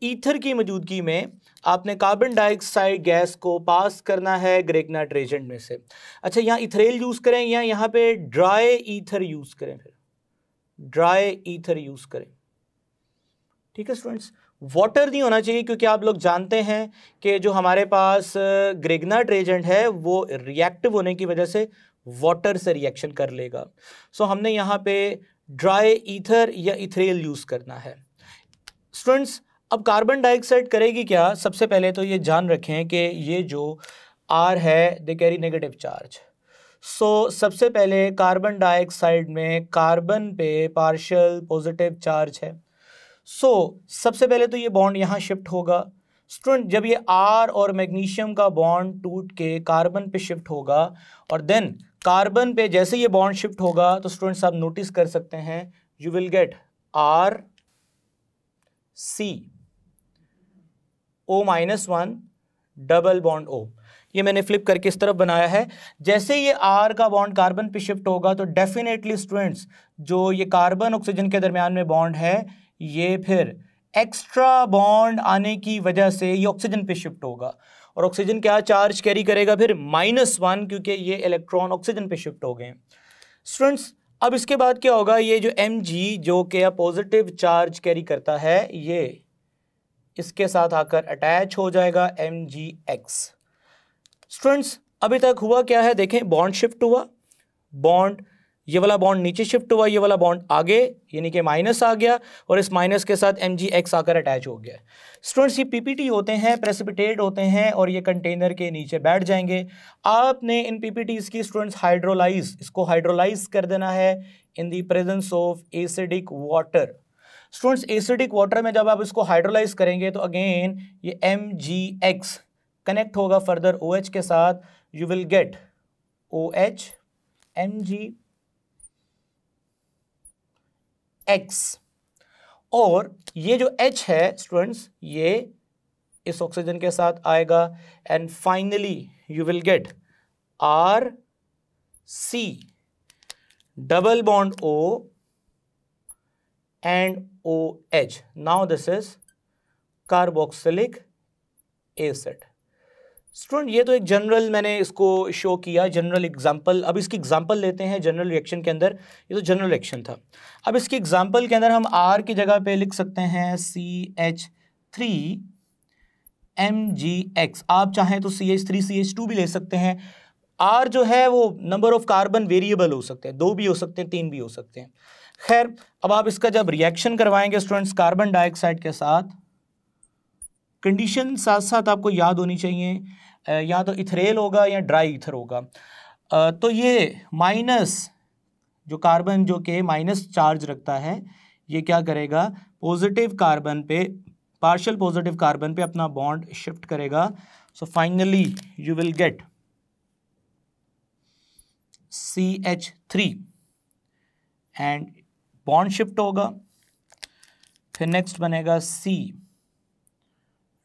ईथर की मौजूदगी में आपने कार्बन डाइऑक्साइड गैस को पास करना है ग्रेगनाट रेजेंट में से अच्छा यहाँ इथरेल यूज़ करें या यहाँ पे ड्राई ईथर यूज़ करें फिर ड्राई ईथर यूज़ करें ठीक है स्टूडेंट्स वाटर नहीं होना चाहिए क्योंकि आप लोग जानते हैं कि जो हमारे पास ग्रेगनाट रेजेंट है वो रिएक्टिव होने की वजह से वाटर से रिएक्शन कर लेगा सो so, हमने यहाँ पे ड्राई इथर या इथरेल यूज़ करना है स्टूडेंट्स अब कार्बन डाइऑक्साइड करेगी क्या सबसे पहले तो ये जान रखें कि ये जो आर है they carry negative charge so so, सबसे पहले कार्बन डाइऑक्साइड में कार्बन पे पार्शियल पॉजिटिव चार्ज है सो so, सबसे पहले तो ये बॉन्ड यहाँ शिफ्ट होगा स्टूडेंट जब ये आर और मैग्नीशियम का बॉन्ड टूट के कार्बन पे शिफ्ट होगा और देन कार्बन पे जैसे ये बॉन्ड शिफ्ट होगा तो स्टूडेंट्स आप नोटिस कर सकते हैं you will get R C O minus one double bond O ये मैंने फ्लिप करके इस तरफ बनाया है जैसे ये आर का बॉन्ड कार्बन पे शिफ्ट होगा तो डेफिनेटली स्टूडेंट्स जो ये कार्बन ऑक्सीजन के दरमियान में बॉन्ड है ये फिर एक्स्ट्रा बॉन्ड आने की वजह से ये ऑक्सीजन पे शिफ्ट होगा और ऑक्सीजन क्या चार्ज कैरी करेगा फिर माइनस वन क्योंकि ये इलेक्ट्रॉन ऑक्सीजन पे शिफ्ट हो गए स्टूडेंट्स अब इसके बाद क्या होगा ये जो एम जी जो कि पॉजिटिव चार्ज कैरी करता है ये इसके साथ आकर अटैच हो जाएगा एम जी एक्स स्टूडेंट्स अभी तक हुआ क्या है देखें बॉन्ड शिफ्ट हुआ बॉन्ड ये वाला बॉन्ड नीचे शिफ्ट हुआ ये वाला बॉन्ड आगे यानी कि माइनस आ गया और इस माइनस के साथ एम जी एक्स आकर अटैच हो गया स्टूडेंट्स ये पीपीटी होते हैं प्रेसिपिटेट होते हैं और ये कंटेनर के नीचे बैठ जाएंगे आपने इन पीपीटीज की स्टूडेंट्स हाइड्रोलाइज इसको हाइड्रोलाइज कर देना है in the presence of acidic water students acidic water में जब आप इसको हाइड्रोलाइज करेंगे तो अगेन ये एम जी एक्स कनेक्ट होगा फर्दर ओ OH के साथ you will get O H M G X और ये जो एच है स्टूडेंट्स ये इस ऑक्सीजन के साथ आएगा and finally you will get R C double bond O and O H now this is carboxylic acid student ये तो एक जनरल मैंने इसको शो किया जनरल एग्जांपल अब इसकी एग्जांपल लेते हैं जनरल रिएक्शन के अंदर ये तो जनरल रिएक्शन था अब इसकी एग्जांपल के अंदर हम आर की जगह पे लिख सकते हैं C H three M G X आप चाहें तो C H three C H two भी ले सकते हैं आर जो है वो नंबर ऑफ कार्बन वेरिएबल हो सकते हैं दो भी हो सकते हैं तीन भी हो सकते हैं खैर अब आप इसका जब रिएक्शन करवाएंगे स्टूडेंट्स कार्बन डाइऑक्साइड के साथ कंडीशन साथ साथ आपको याद होनी चाहिए या तो इथरेल होगा या ड्राई इथर होगा तो ये माइनस जो कार्बन जो के माइनस चार्ज रखता है ये क्या करेगा पॉजिटिव कार्बन पे पार्शियल पॉजिटिव कार्बन पे अपना बॉन्ड शिफ्ट करेगा so finally you will get C H three and bond shift होगा फिर नेक्स्ट बनेगा सी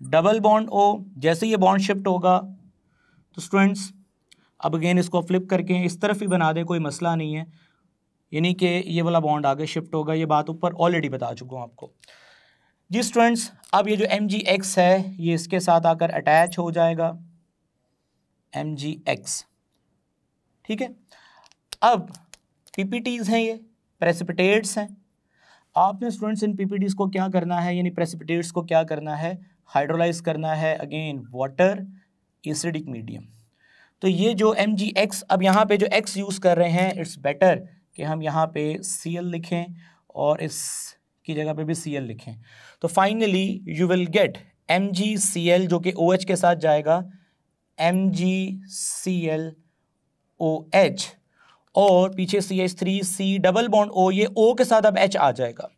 डबल बॉन्ड ओ जैसे ये बॉन्ड शिफ्ट होगा तो स्टूडेंट्स अब अगेन इसको फ्लिप करके इस तरफ ही बना दें कोई मसला नहीं है यानी कि ये वाला बॉन्ड आगे शिफ्ट होगा ये बात ऊपर ऑलरेडी बता चुका हूँ आपको जी स्टूडेंट्स अब ये जो एम जी एक्स है ये इसके साथ आकर अटैच हो जाएगा एम जी एक्स ठीक है अब पीपीटीज हैं ये प्रेसिपिटेट्स हैं आपने स्टूडेंट्स इन पीपीटीज को क्या करना है यानी प्रेसिपिटेट्स को क्या करना है हाइड्रोलाइज करना है अगेन वाटर एसिडिक मीडियम तो ये जो एम जी एक्स अब यहाँ पे जो एक्स यूज़ कर रहे हैं इट्स बेटर कि हम यहाँ पे सी एल लिखें और इस की जगह पे भी सी एल लिखें तो finally you will get M G C L जो कि ओ OH एच के साथ जाएगा M G C L O H और पीछे C H three C double bond O ये ओ के साथ अब एच आ जाएगा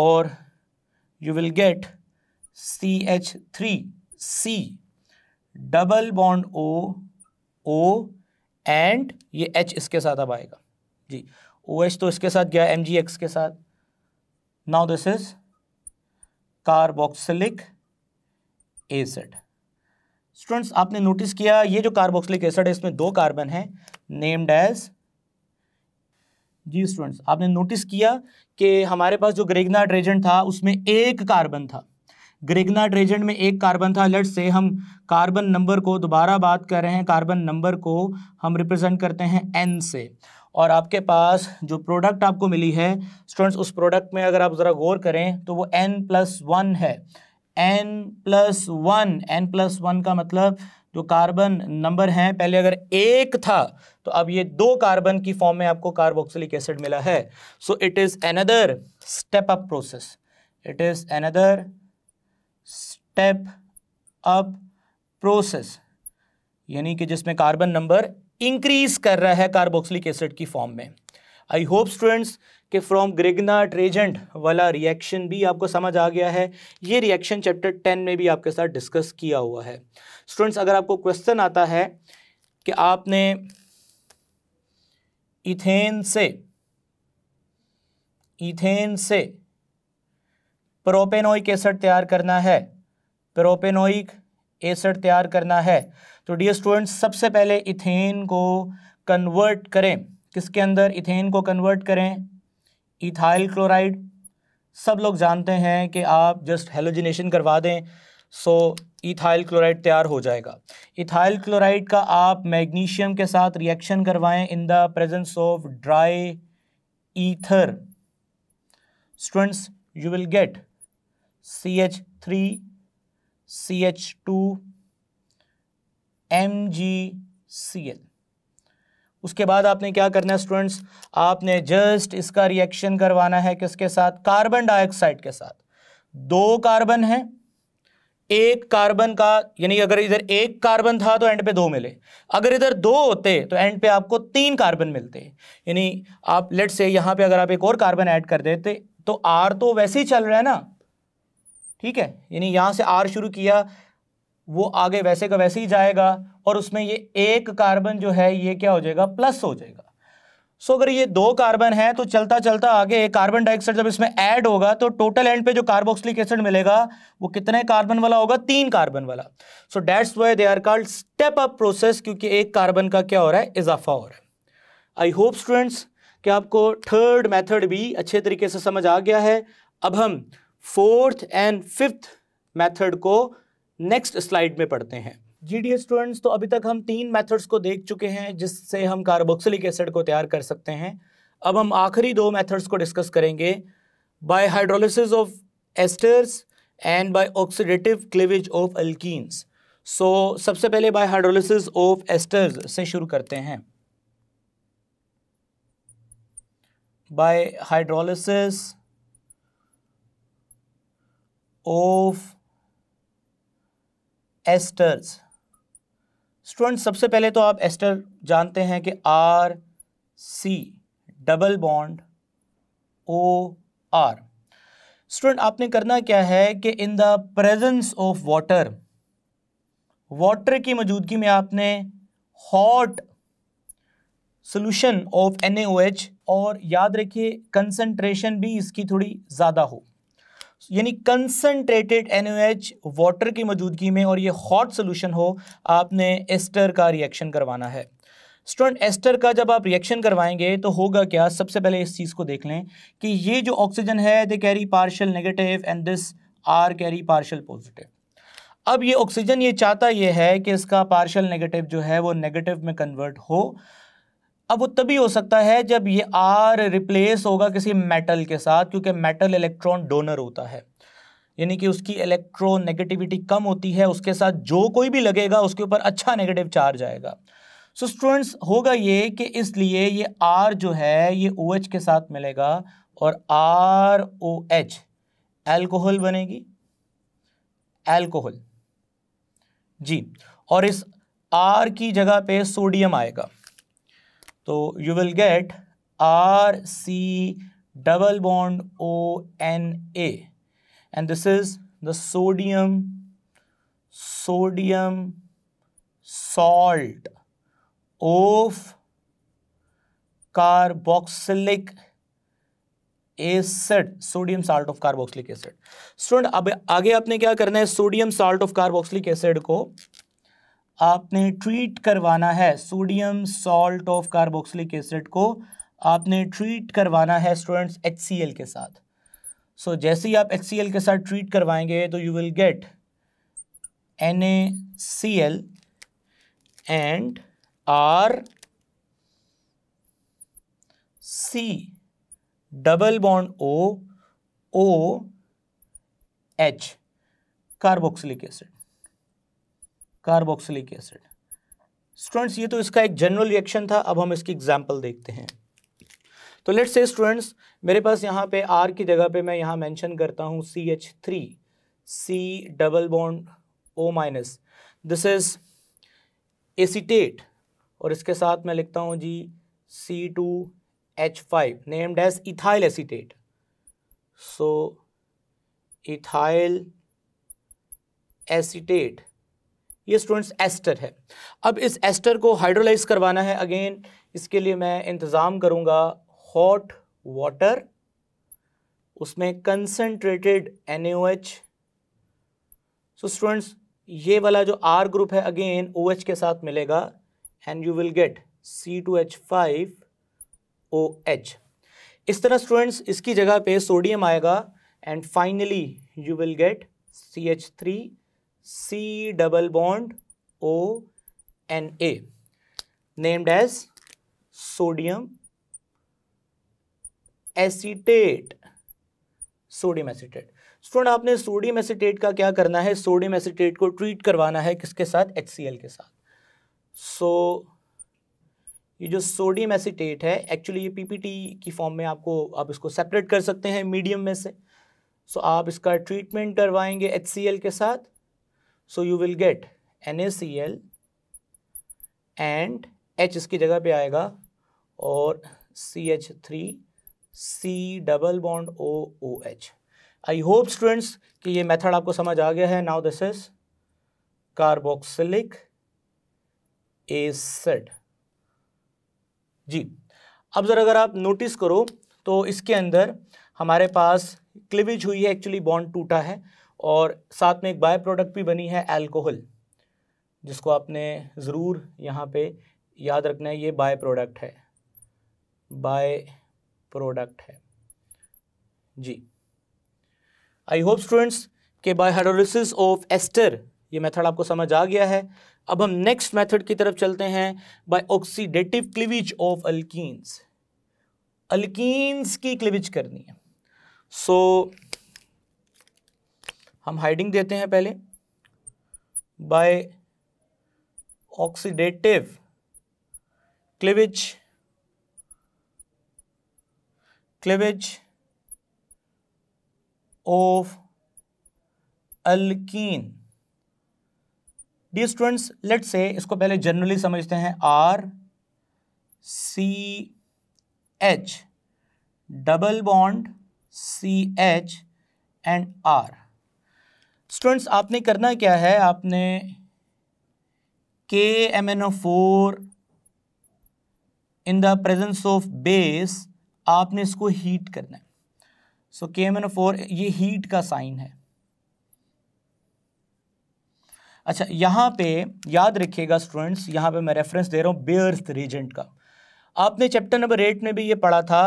और you will get C H three C double bond O O and ये एच इसके साथ अब आएगा जी ओ एच तो इसके साथ गया एम जी एक्स के साथ now this is carboxylic acid students आपने नोटिस किया ये जो कार्बोक्सिलिक एसिड है इसमें दो कार्बन है नेम्ड एज जी स्टूडेंट्स आपने नोटिस किया कि हमारे पास जो ग्रेगना रेजेंट था उसमें एक कार्बन था ग्रिगनाड रेजेंट में एक कार्बन था लट से हम कार्बन नंबर को दोबारा बात कर रहे हैं कार्बन नंबर को हम रिप्रेजेंट करते हैं एन से और आपके पास जो प्रोडक्ट आपको मिली है स्टूडेंट्स उस प्रोडक्ट में अगर आप ज़रा गौर करें तो वो एन प्लस वन है N plus one N plus one का मतलब जो कार्बन नंबर हैं पहले अगर एक था तो अब ये दो कार्बन की फॉर्म में आपको कार्बोक्सिलिक एसिड मिला है so it is another step up process it is another step up process यानी कि जिसमें कार्बन नंबर इंक्रीज कर रहा है कार्बोक्सिलिक एसिड की फॉर्म में आई होप स्टूडेंट्स के फ्रॉम ग्रिगना ट्रेजेंट वाला रिएक्शन भी आपको समझ आ गया है ये रिएक्शन चैप्टर टेन में भी आपके साथ डिस्कस किया हुआ है स्टूडेंट्स अगर आपको क्वेश्चन आता है कि आपने इथेन से इथेन से प्रोपेनोइक एसिड तैयार करना है प्रोपेनोइक एसड तैयार करना है तो डियर स्टूडेंट्स सबसे पहले इथेन को कन्वर्ट करें किसके अंदर इथेन को कन्वर्ट करें इथाइल क्लोराइड सब लोग जानते हैं कि आप जस्ट हेलोजिनेशन करवा दें सो इथाइल क्लोराइड तैयार हो जाएगा इथाइल क्लोराइड का आप मैग्नीशियम के साथ रिएक्शन करवाएं in the presence of dry ether students you will get C H three C H two M G C L उसके बाद आपने क्या करना है स्टूडेंट्स आपने जस्ट इसका रिएक्शन करवाना है किसके साथ कार्बन डाइऑक्साइड के साथ दो कार्बन है एक कार्बन का यानी अगर इधर एक कार्बन था तो एंड पे दो मिले अगर इधर दो होते तो एंड पे आपको तीन कार्बन मिलते यानी आप लेट से यहां पे अगर आप एक और कार्बन ऐड कर देते तो आर तो वैसे ही चल रहा है ना ठीक है यानी यहां से आर शुरू किया वो आगे वैसे का वैसे ही जाएगा और उसमें ये एक कार्बन जो है ये क्या हो जाएगा प्लस हो जाएगा सो अगर ये दो कार्बन है तो चलता चलता आगे कार्बन डाइऑक्साइड जब इसमें ऐड होगा तो टोटल एंड पे जो कार्बोक्सिलिक एसिड मिलेगा वो कितने कार्बन वाला होगा तीन कार्बन वाला so that's way they are called step up process क्योंकि एक कार्बन का क्या हो रहा है इजाफा हो रहा है आई होप स्टूडेंट्स कि आपको थर्ड मेथड भी अच्छे तरीके से समझ आ गया है अब हम फोर्थ एंड फिफ्थ मेथड को नेक्स्ट स्लाइड में पढ़ते हैं जी डी स्टूडेंट्स तो अभी तक हम तीन मेथड्स को देख चुके हैं जिससे हम कार्बोक्सिलिक एसिड को तैयार कर सकते हैं अब हम आखिरी दो मेथड्स को डिस्कस करेंगे by hydrolysis of esters and by oxidative cleavage of अल्किस सो सबसे पहले बाय हाइड्रोलिसिस ऑफ एस्टर्स से शुरू करते हैं by hydrolysis of esters student सबसे पहले तो आप एस्टर जानते हैं कि R C double bond O R student आपने करना क्या है कि in the presence of water water की मौजूदगी में आपने हॉट सोल्यूशन ऑफ एन और याद रखिए कंसंट्रेशन भी इसकी थोड़ी ज़्यादा हो यानी कंसनट्रेटेड एन वाटर की मौजूदगी में और ये हॉट सोल्यूशन हो आपने एस्टर का रिएक्शन करवाना है स्टूडेंट एस्टर का जब आप रिएक्शन करवाएंगे तो होगा क्या सबसे पहले इस चीज़ को देख लें कि ये जो ऑक्सीजन है they carry partial negative and this are carry partial positive अब ये ऑक्सीजन ये चाहता ये है कि इसका पार्शल नेगेटिव जो है वो नेगेटिव में कन्वर्ट हो अब वो तभी हो सकता है जब ये आर रिप्लेस होगा किसी मेटल के साथ क्योंकि मेटल इलेक्ट्रॉन डोनर होता है यानी कि उसकी नेगेटिविटी कम होती है उसके साथ जो कोई भी लगेगा उसके ऊपर अच्छा नेगेटिव चार्ज आएगा सो so, स्टूडेंट्स होगा ये कि इसलिए ये आर जो है ये ओ OH के साथ मिलेगा और आर ओ एच एल्कोहल बनेगी एल्कोहल जी और इस आर की जगह पे सोडियम आएगा तो you will get R C double bond O N A and this is the sodium sodium salt of carboxylic acid sodium salt of carboxylic acid student अब आगे आपने क्या करना है sodium salt of carboxylic acid को आपने treat करवाना है sodium salt of carboxylic acid को आपने ट्रीट करवाना है स्टूडेंट्स एच के साथ सो so, जैसे ही आप एच के साथ ट्रीट करवाएंगे तो you will get N A C L and R C double bond O O H carboxylic acid carboxylic acid students ये तो इसका एक जनरल रिएक्शन था अब हम इसकी एग्जाम्पल देखते हैं तो लेट्स से स्टूडेंट्स मेरे पास यहाँ पे आर की जगह पे मैं यहाँ मेंशन करता हूँ C H three C double bond O minus this is acetate और इसके साथ मैं लिखता हूँ जी C two H five named as ethyl acetate so ethyl acetate ये स्टूडेंट्स एस्टर है अब इस एस्टर को हाइड्रोलाइज करवाना है अगेन इसके लिए मैं इंतज़ाम करूँगा हॉट वाटर उसमें कंसनट्रेटेड एन सो स्टूडेंट्स ये वाला जो आर ग्रुप है अगेन ओ OH के साथ मिलेगा and you will get C two H five O H इस तरह स्टूडेंट्स इसकी जगह पे सोडियम आएगा and finally you will get C H three C double bond O N A named as sodium acetate sodium acetate student आपने sodium acetate का क्या करना है सोडियम एसीटेट को ट्रीट करवाना है किसके साथ एच के साथ सो so, ये जो सोडियम एसीटेट है एक्चुअली ये पीपीटी की फॉर्म में आपको आप इसको सेपरेट कर सकते हैं मीडियम में से सो so, आप इसका ट्रीटमेंट करवाएंगे एच के साथ so you will get L and H इसकी जगह पे आएगा और C H three C double bond O O H I hope students कि ये मेथड आपको समझ आ गया है now this is carboxylic acid जी अब ज़रा अगर आप नोटिस करो तो इसके अंदर हमारे पास क्लिविज हुई है एक्चुअली बॉन्ड टूटा है और साथ में एक बाय प्रोडक्ट भी बनी है एल्कोहल जिसको आपने ज़रूर यहाँ पे याद रखना है ये बाय प्रोडक्ट है बाय प्रोडक्ट है जी आई होप स्टूडेंट्स के बाय हाइड्रोलिसिस ऑफ एस्टर ये मेथड आपको समझ आ गया है अब हम नेक्स्ट मेथड की तरफ चलते हैं बाय ऑक्सीडेटिव क्लिविज ऑफ अल्किस अल्किस की क्लिविज करनी है सो so, हम हाइडिंग देते हैं पहले by oxidative cleavage cleavage of alkene डी स्टूडेंट्स लेट से इसको पहले जनरली समझते हैं R C H double bond C H and R students आपने करना क्या है आपने K M N O four in the presence of base आपने इसको हीट करना है so K M N O four ये हीट का साइन है अच्छा यहाँ पे याद रखिएगा स्टूडेंट्स यहाँ पे मैं रेफरेंस दे रहा हूँ बेअर्थ रीजेंट का आपने चैप्टर नंबर एट में भी ये पढ़ा था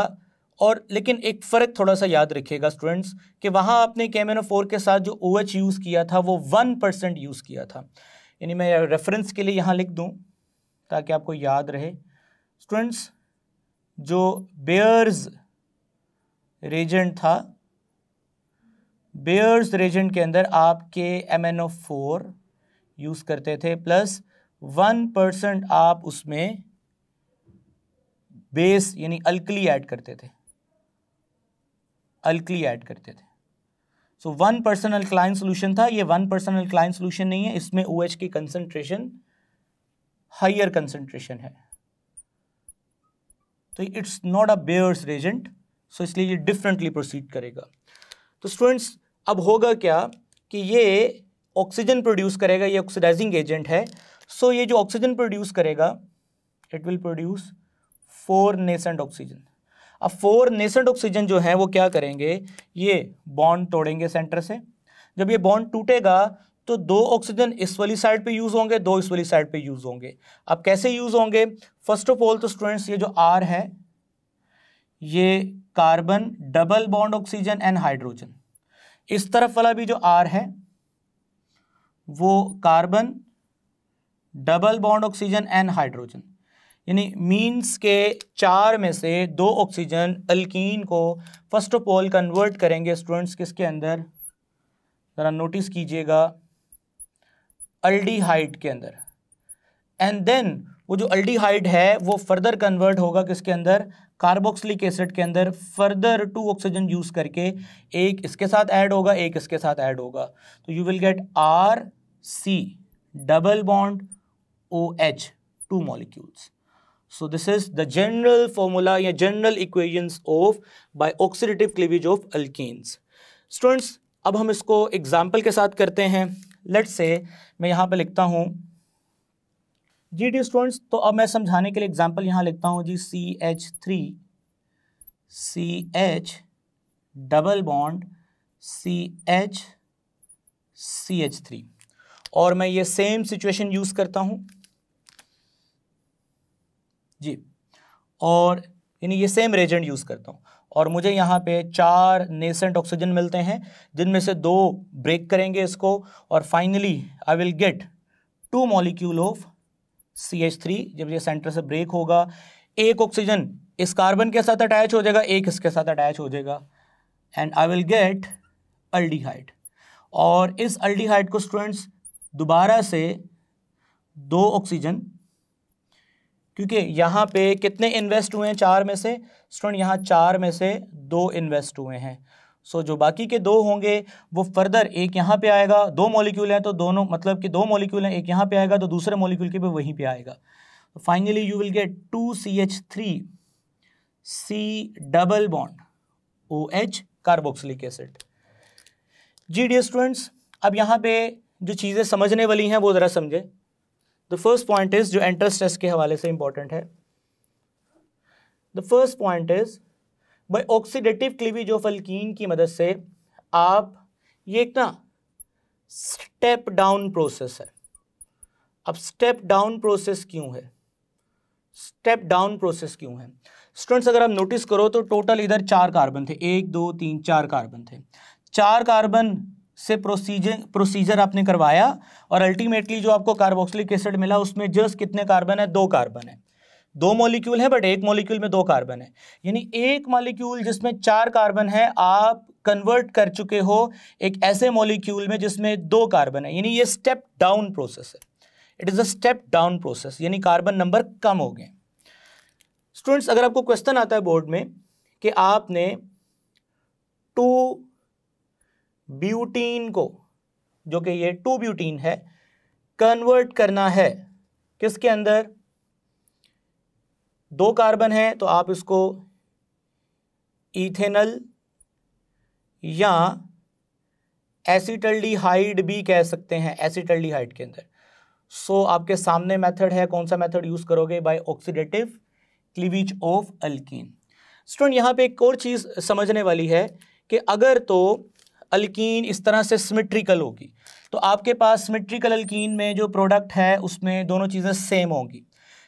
और लेकिन एक फ़र्क थोड़ा सा याद रखिएगा स्टूडेंट्स कि वहाँ आपने कैमेनो फोर के साथ जो ओ OH यूज़ किया था वो वन परसेंट यूज़ किया था यानी मैं रेफरेंस के लिए यहाँ लिख दूँ ताकि आपको याद रहे स्टूडेंट्स जो बेयर्स रेजेंट था बेयर्स रेजेंट के अंदर आपके M N O four use करते थे प्लस वन परसेंट आप उसमें बेस यानी अल्कली ऐड करते थे अल्कली ऐड करते थे so one percent alkaline solution था ये वन पर्सन अल्कलाइन सोल्यूशन नहीं है इसमें ओ OH की कंसनट्रेशन हाइयर कंसनट्रेशन है तो it's not a Baeyer's reagent so इसलिए ये डिफरेंटली प्रोसीड करेगा तो स्टूडेंट्स अब होगा क्या कि ये ऑक्सीजन प्रोड्यूस करेगा ये ऑक्सीडाइजिंग एजेंट है सो so ये जो ऑक्सीजन प्रोड्यूस करेगा it will produce four nascent oxygen अब फोर नेसेंट ऑक्सीजन जो है वो क्या करेंगे ये बॉन्ड तोड़ेंगे सेंटर से जब ये बॉन्ड टूटेगा तो दो ऑक्सीजन इस वाली साइड पे यूज़ होंगे दो इस वाली साइड पे यूज़ होंगे अब कैसे यूज़ होंगे फर्स्ट ऑफ ऑल तो स्टूडेंट्स ये जो आर है ये carbon double bond oxygen and hydrogen इस तरफ वाला भी जो आर है वो carbon double bond oxygen and hydrogen यानी मीन्स के चार में से दो ऑक्सीजन अल्कीन को फर्स्ट ऑफ ऑल कन्वर्ट करेंगे स्टूडेंट्स किसके अंदर ज़रा नोटिस कीजिएगा अल्डीहाइड के अंदर एंड देन वो जो अल्डीहाइड है वो फर्दर कन्वर्ट होगा किसके अंदर कार्बोक्सिलिक एसिड के अंदर फर्दर टू ऑक्सीजन यूज़ करके एक इसके साथ ऐड होगा एक इसके साथ ऐड होगा तो you will get R C double bond O H two molecules so this is the general formula या general equations of by oxidative cleavage of alkenes students अब हम इसको एग्जाम्पल के साथ करते हैं let's say मैं यहाँ पे लिखता हूँ जी डी स्टूडेंट्स तो अब मैं समझाने के लिए एग्जाम्पल यहाँ लिखता हूँ जी C H three C H double bond C H C H three और मैं ये सेम सिचुएशन यूज़ करता हूँ जी और यानी ये सेम रेजेंट यूज़ करता हूँ और मुझे यहाँ पे चार नेसेंट ऑक्सीजन मिलते हैं जिनमें से दो ब्रेक करेंगे इसको और finally I will get two molecule of C H three जब ये सेंटर से ब्रेक होगा एक ऑक्सीजन इस कार्बन के साथ अटैच हो जाएगा एक इसके साथ अटैच हो जाएगा and I will get aldehyde और इस अल्डीहाइड को स्टूडेंट्स दोबारा से दो ऑक्सीजन क्योंकि यहाँ पे कितने इन्वेस्ट हुए हैं चार में से स्टूडेंट यहाँ चार में से दो इन्वेस्ट हुए हैं सो so, जो बाकी के दो होंगे वो फर्दर एक यहाँ पे आएगा दो मॉलिक्यूल हैं तो दोनों मतलब कि दो मॉलिक्यूल हैं एक यहाँ पे आएगा तो दूसरे मॉलिक्यूल के भी वहीं पे आएगा finally you will get two C H three C double bond O H carboxylic acid जी डी स्टूडेंट्स अब यहाँ पे जो चीज़ें समझने वाली हैं वो ज़रा समझें द फर्स्ट पॉइंट इज जो एंट्रेंस टेस्ट के हवाले से इंपॉर्टेंट है the first point is by oxidative cleavage of alkene की मदद से आप ये एक ना स्टेप डाउन प्रोसेस है अब स्टेप डाउन प्रोसेस क्यों है स्टेप डाउन प्रोसेस क्यों है स्टूडेंट्स अगर आप नोटिस करो तो टोटल इधर चार कार्बन थे एक दो तीन चार कार्बन थे चार कार्बन से प्रोसीजर प्रोसीजर आपने करवाया और अल्टीमेटली जो आपको कार्बोक्सिलिक एसिड मिला उसमें जस्ट कितने कार्बन है दो कार्बन है दो मॉलिक्यूल है बट एक मॉलिक्यूल में दो कार्बन है यानी एक मॉलिक्यूल जिसमें चार कार्बन है आप कन्वर्ट कर चुके हो एक ऐसे मॉलिक्यूल में जिसमें दो कार्बन है यानी ये स्टेप डाउन प्रोसेस है it is a step down process यानी कार्बन नंबर कम हो गए स्टूडेंट्स अगर आपको क्वेश्चन आता है बोर्ड में कि आपने टू ब्यूटीन को जो कि ये टू ब्यूटीन है कन्वर्ट करना है किसके अंदर दो कार्बन है तो आप इसको इथेनल या एसिटल्डिहाइड भी कह सकते हैं एसिटल्डिहाइड के अंदर सो so, आपके सामने मेथड है कौन सा मेथड यूज़ करोगे by oxidative cleavage of alkene student यहां पे एक और चीज़ समझने वाली है कि अगर तो अल्कीन इस तरह से सिमेट्रिकल होगी तो आपके पास सिमेट्रिकल अल्कीन में जो प्रोडक्ट है उसमें दोनों चीज़ें सेम होंगी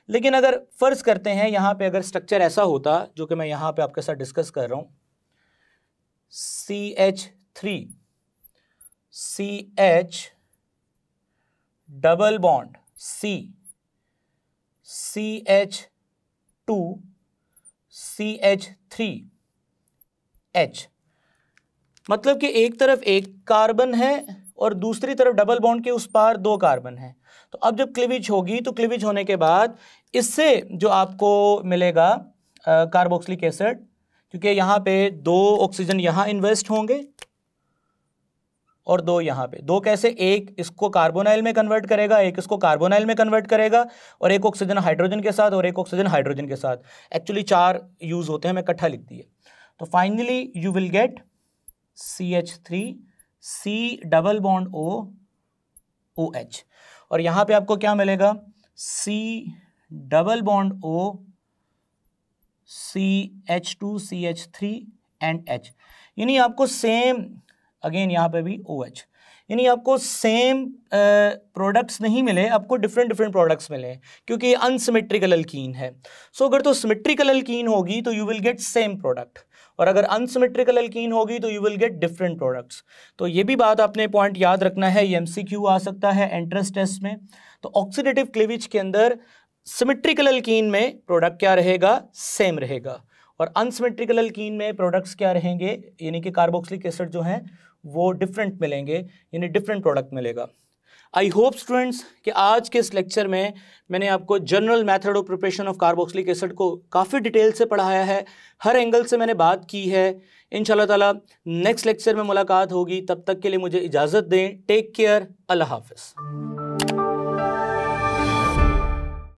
लेकिन अगर फ़र्ज़ करते हैं यहाँ पे अगर स्ट्रक्चर ऐसा होता जो कि मैं यहाँ पे आपके साथ डिस्कस कर रहा हूँ C H three C H double bond C C H two C H three H मतलब कि एक तरफ एक कार्बन है और दूसरी तरफ डबल बॉन्ड के उस पार दो कार्बन है तो अब जब क्लिविज होगी तो क्लिविज होने के बाद इससे जो आपको मिलेगा कार्बोक्सिलिक एसिड क्योंकि यहाँ पे दो ऑक्सीजन यहाँ इन्वेस्ट होंगे और दो यहाँ पे दो कैसे एक इसको कार्बोनाइल में कन्वर्ट करेगा एक इसको कार्बोनाइल में कन्वर्ट करेगा और एक ऑक्सीजन हाइड्रोजन के साथ और एक ऑक्सीजन हाइड्रोजन के साथ एक्चुअली चार यूज़ होते हैं मैं इकट्ठा लिख दिए तो finally you will get C H three C double bond O O H और यहां पे आपको क्या मिलेगा C double bond O C H two C H three and H यानी आपको सेम अगेन यहां पे भी ओ एच यानी आपको सेम प्रोडक्ट्स uh, नहीं मिले आपको डिफरेंट डिफरेंट प्रोडक्ट्स मिले क्योंकि अनसिमेट्रिकल अल्कीन है सो so, अगर तो सिमेट्रिकल अल्कीन होगी तो you will get same product और अगर अनसिमेट्रिकल एल्कीन होगी तो you will get different products तो ये भी बात आपने पॉइंट याद रखना है ये एमसीक्यू आ सकता है एंट्रेंस टेस्ट में तो ऑक्सीडेटिव क्लिविज के अंदर सिमेट्रिकल एल्कीन में प्रोडक्ट क्या रहेगा सेम रहेगा और अनसिमेट्रिकल एल्कीन में प्रोडक्ट्स क्या रहेंगे यानी कि कार्बोक्सिलिक एसिड जो हैं वो डिफरेंट मिलेंगे यानी डिफरेंट प्रोडक्ट मिलेगा आई होप स्टूडेंट्स कि आज के इस लेक्चर में मैंने आपको general method of preparation of carboxylic acid को काफ़ी डिटेल से पढ़ाया है हर एंगल से मैंने बात की है इन ताला नेक्स्ट लेक्चर में मुलाकात होगी तब तक के लिए मुझे इजाज़त दें टेक केयर अल्लाह हाफिज़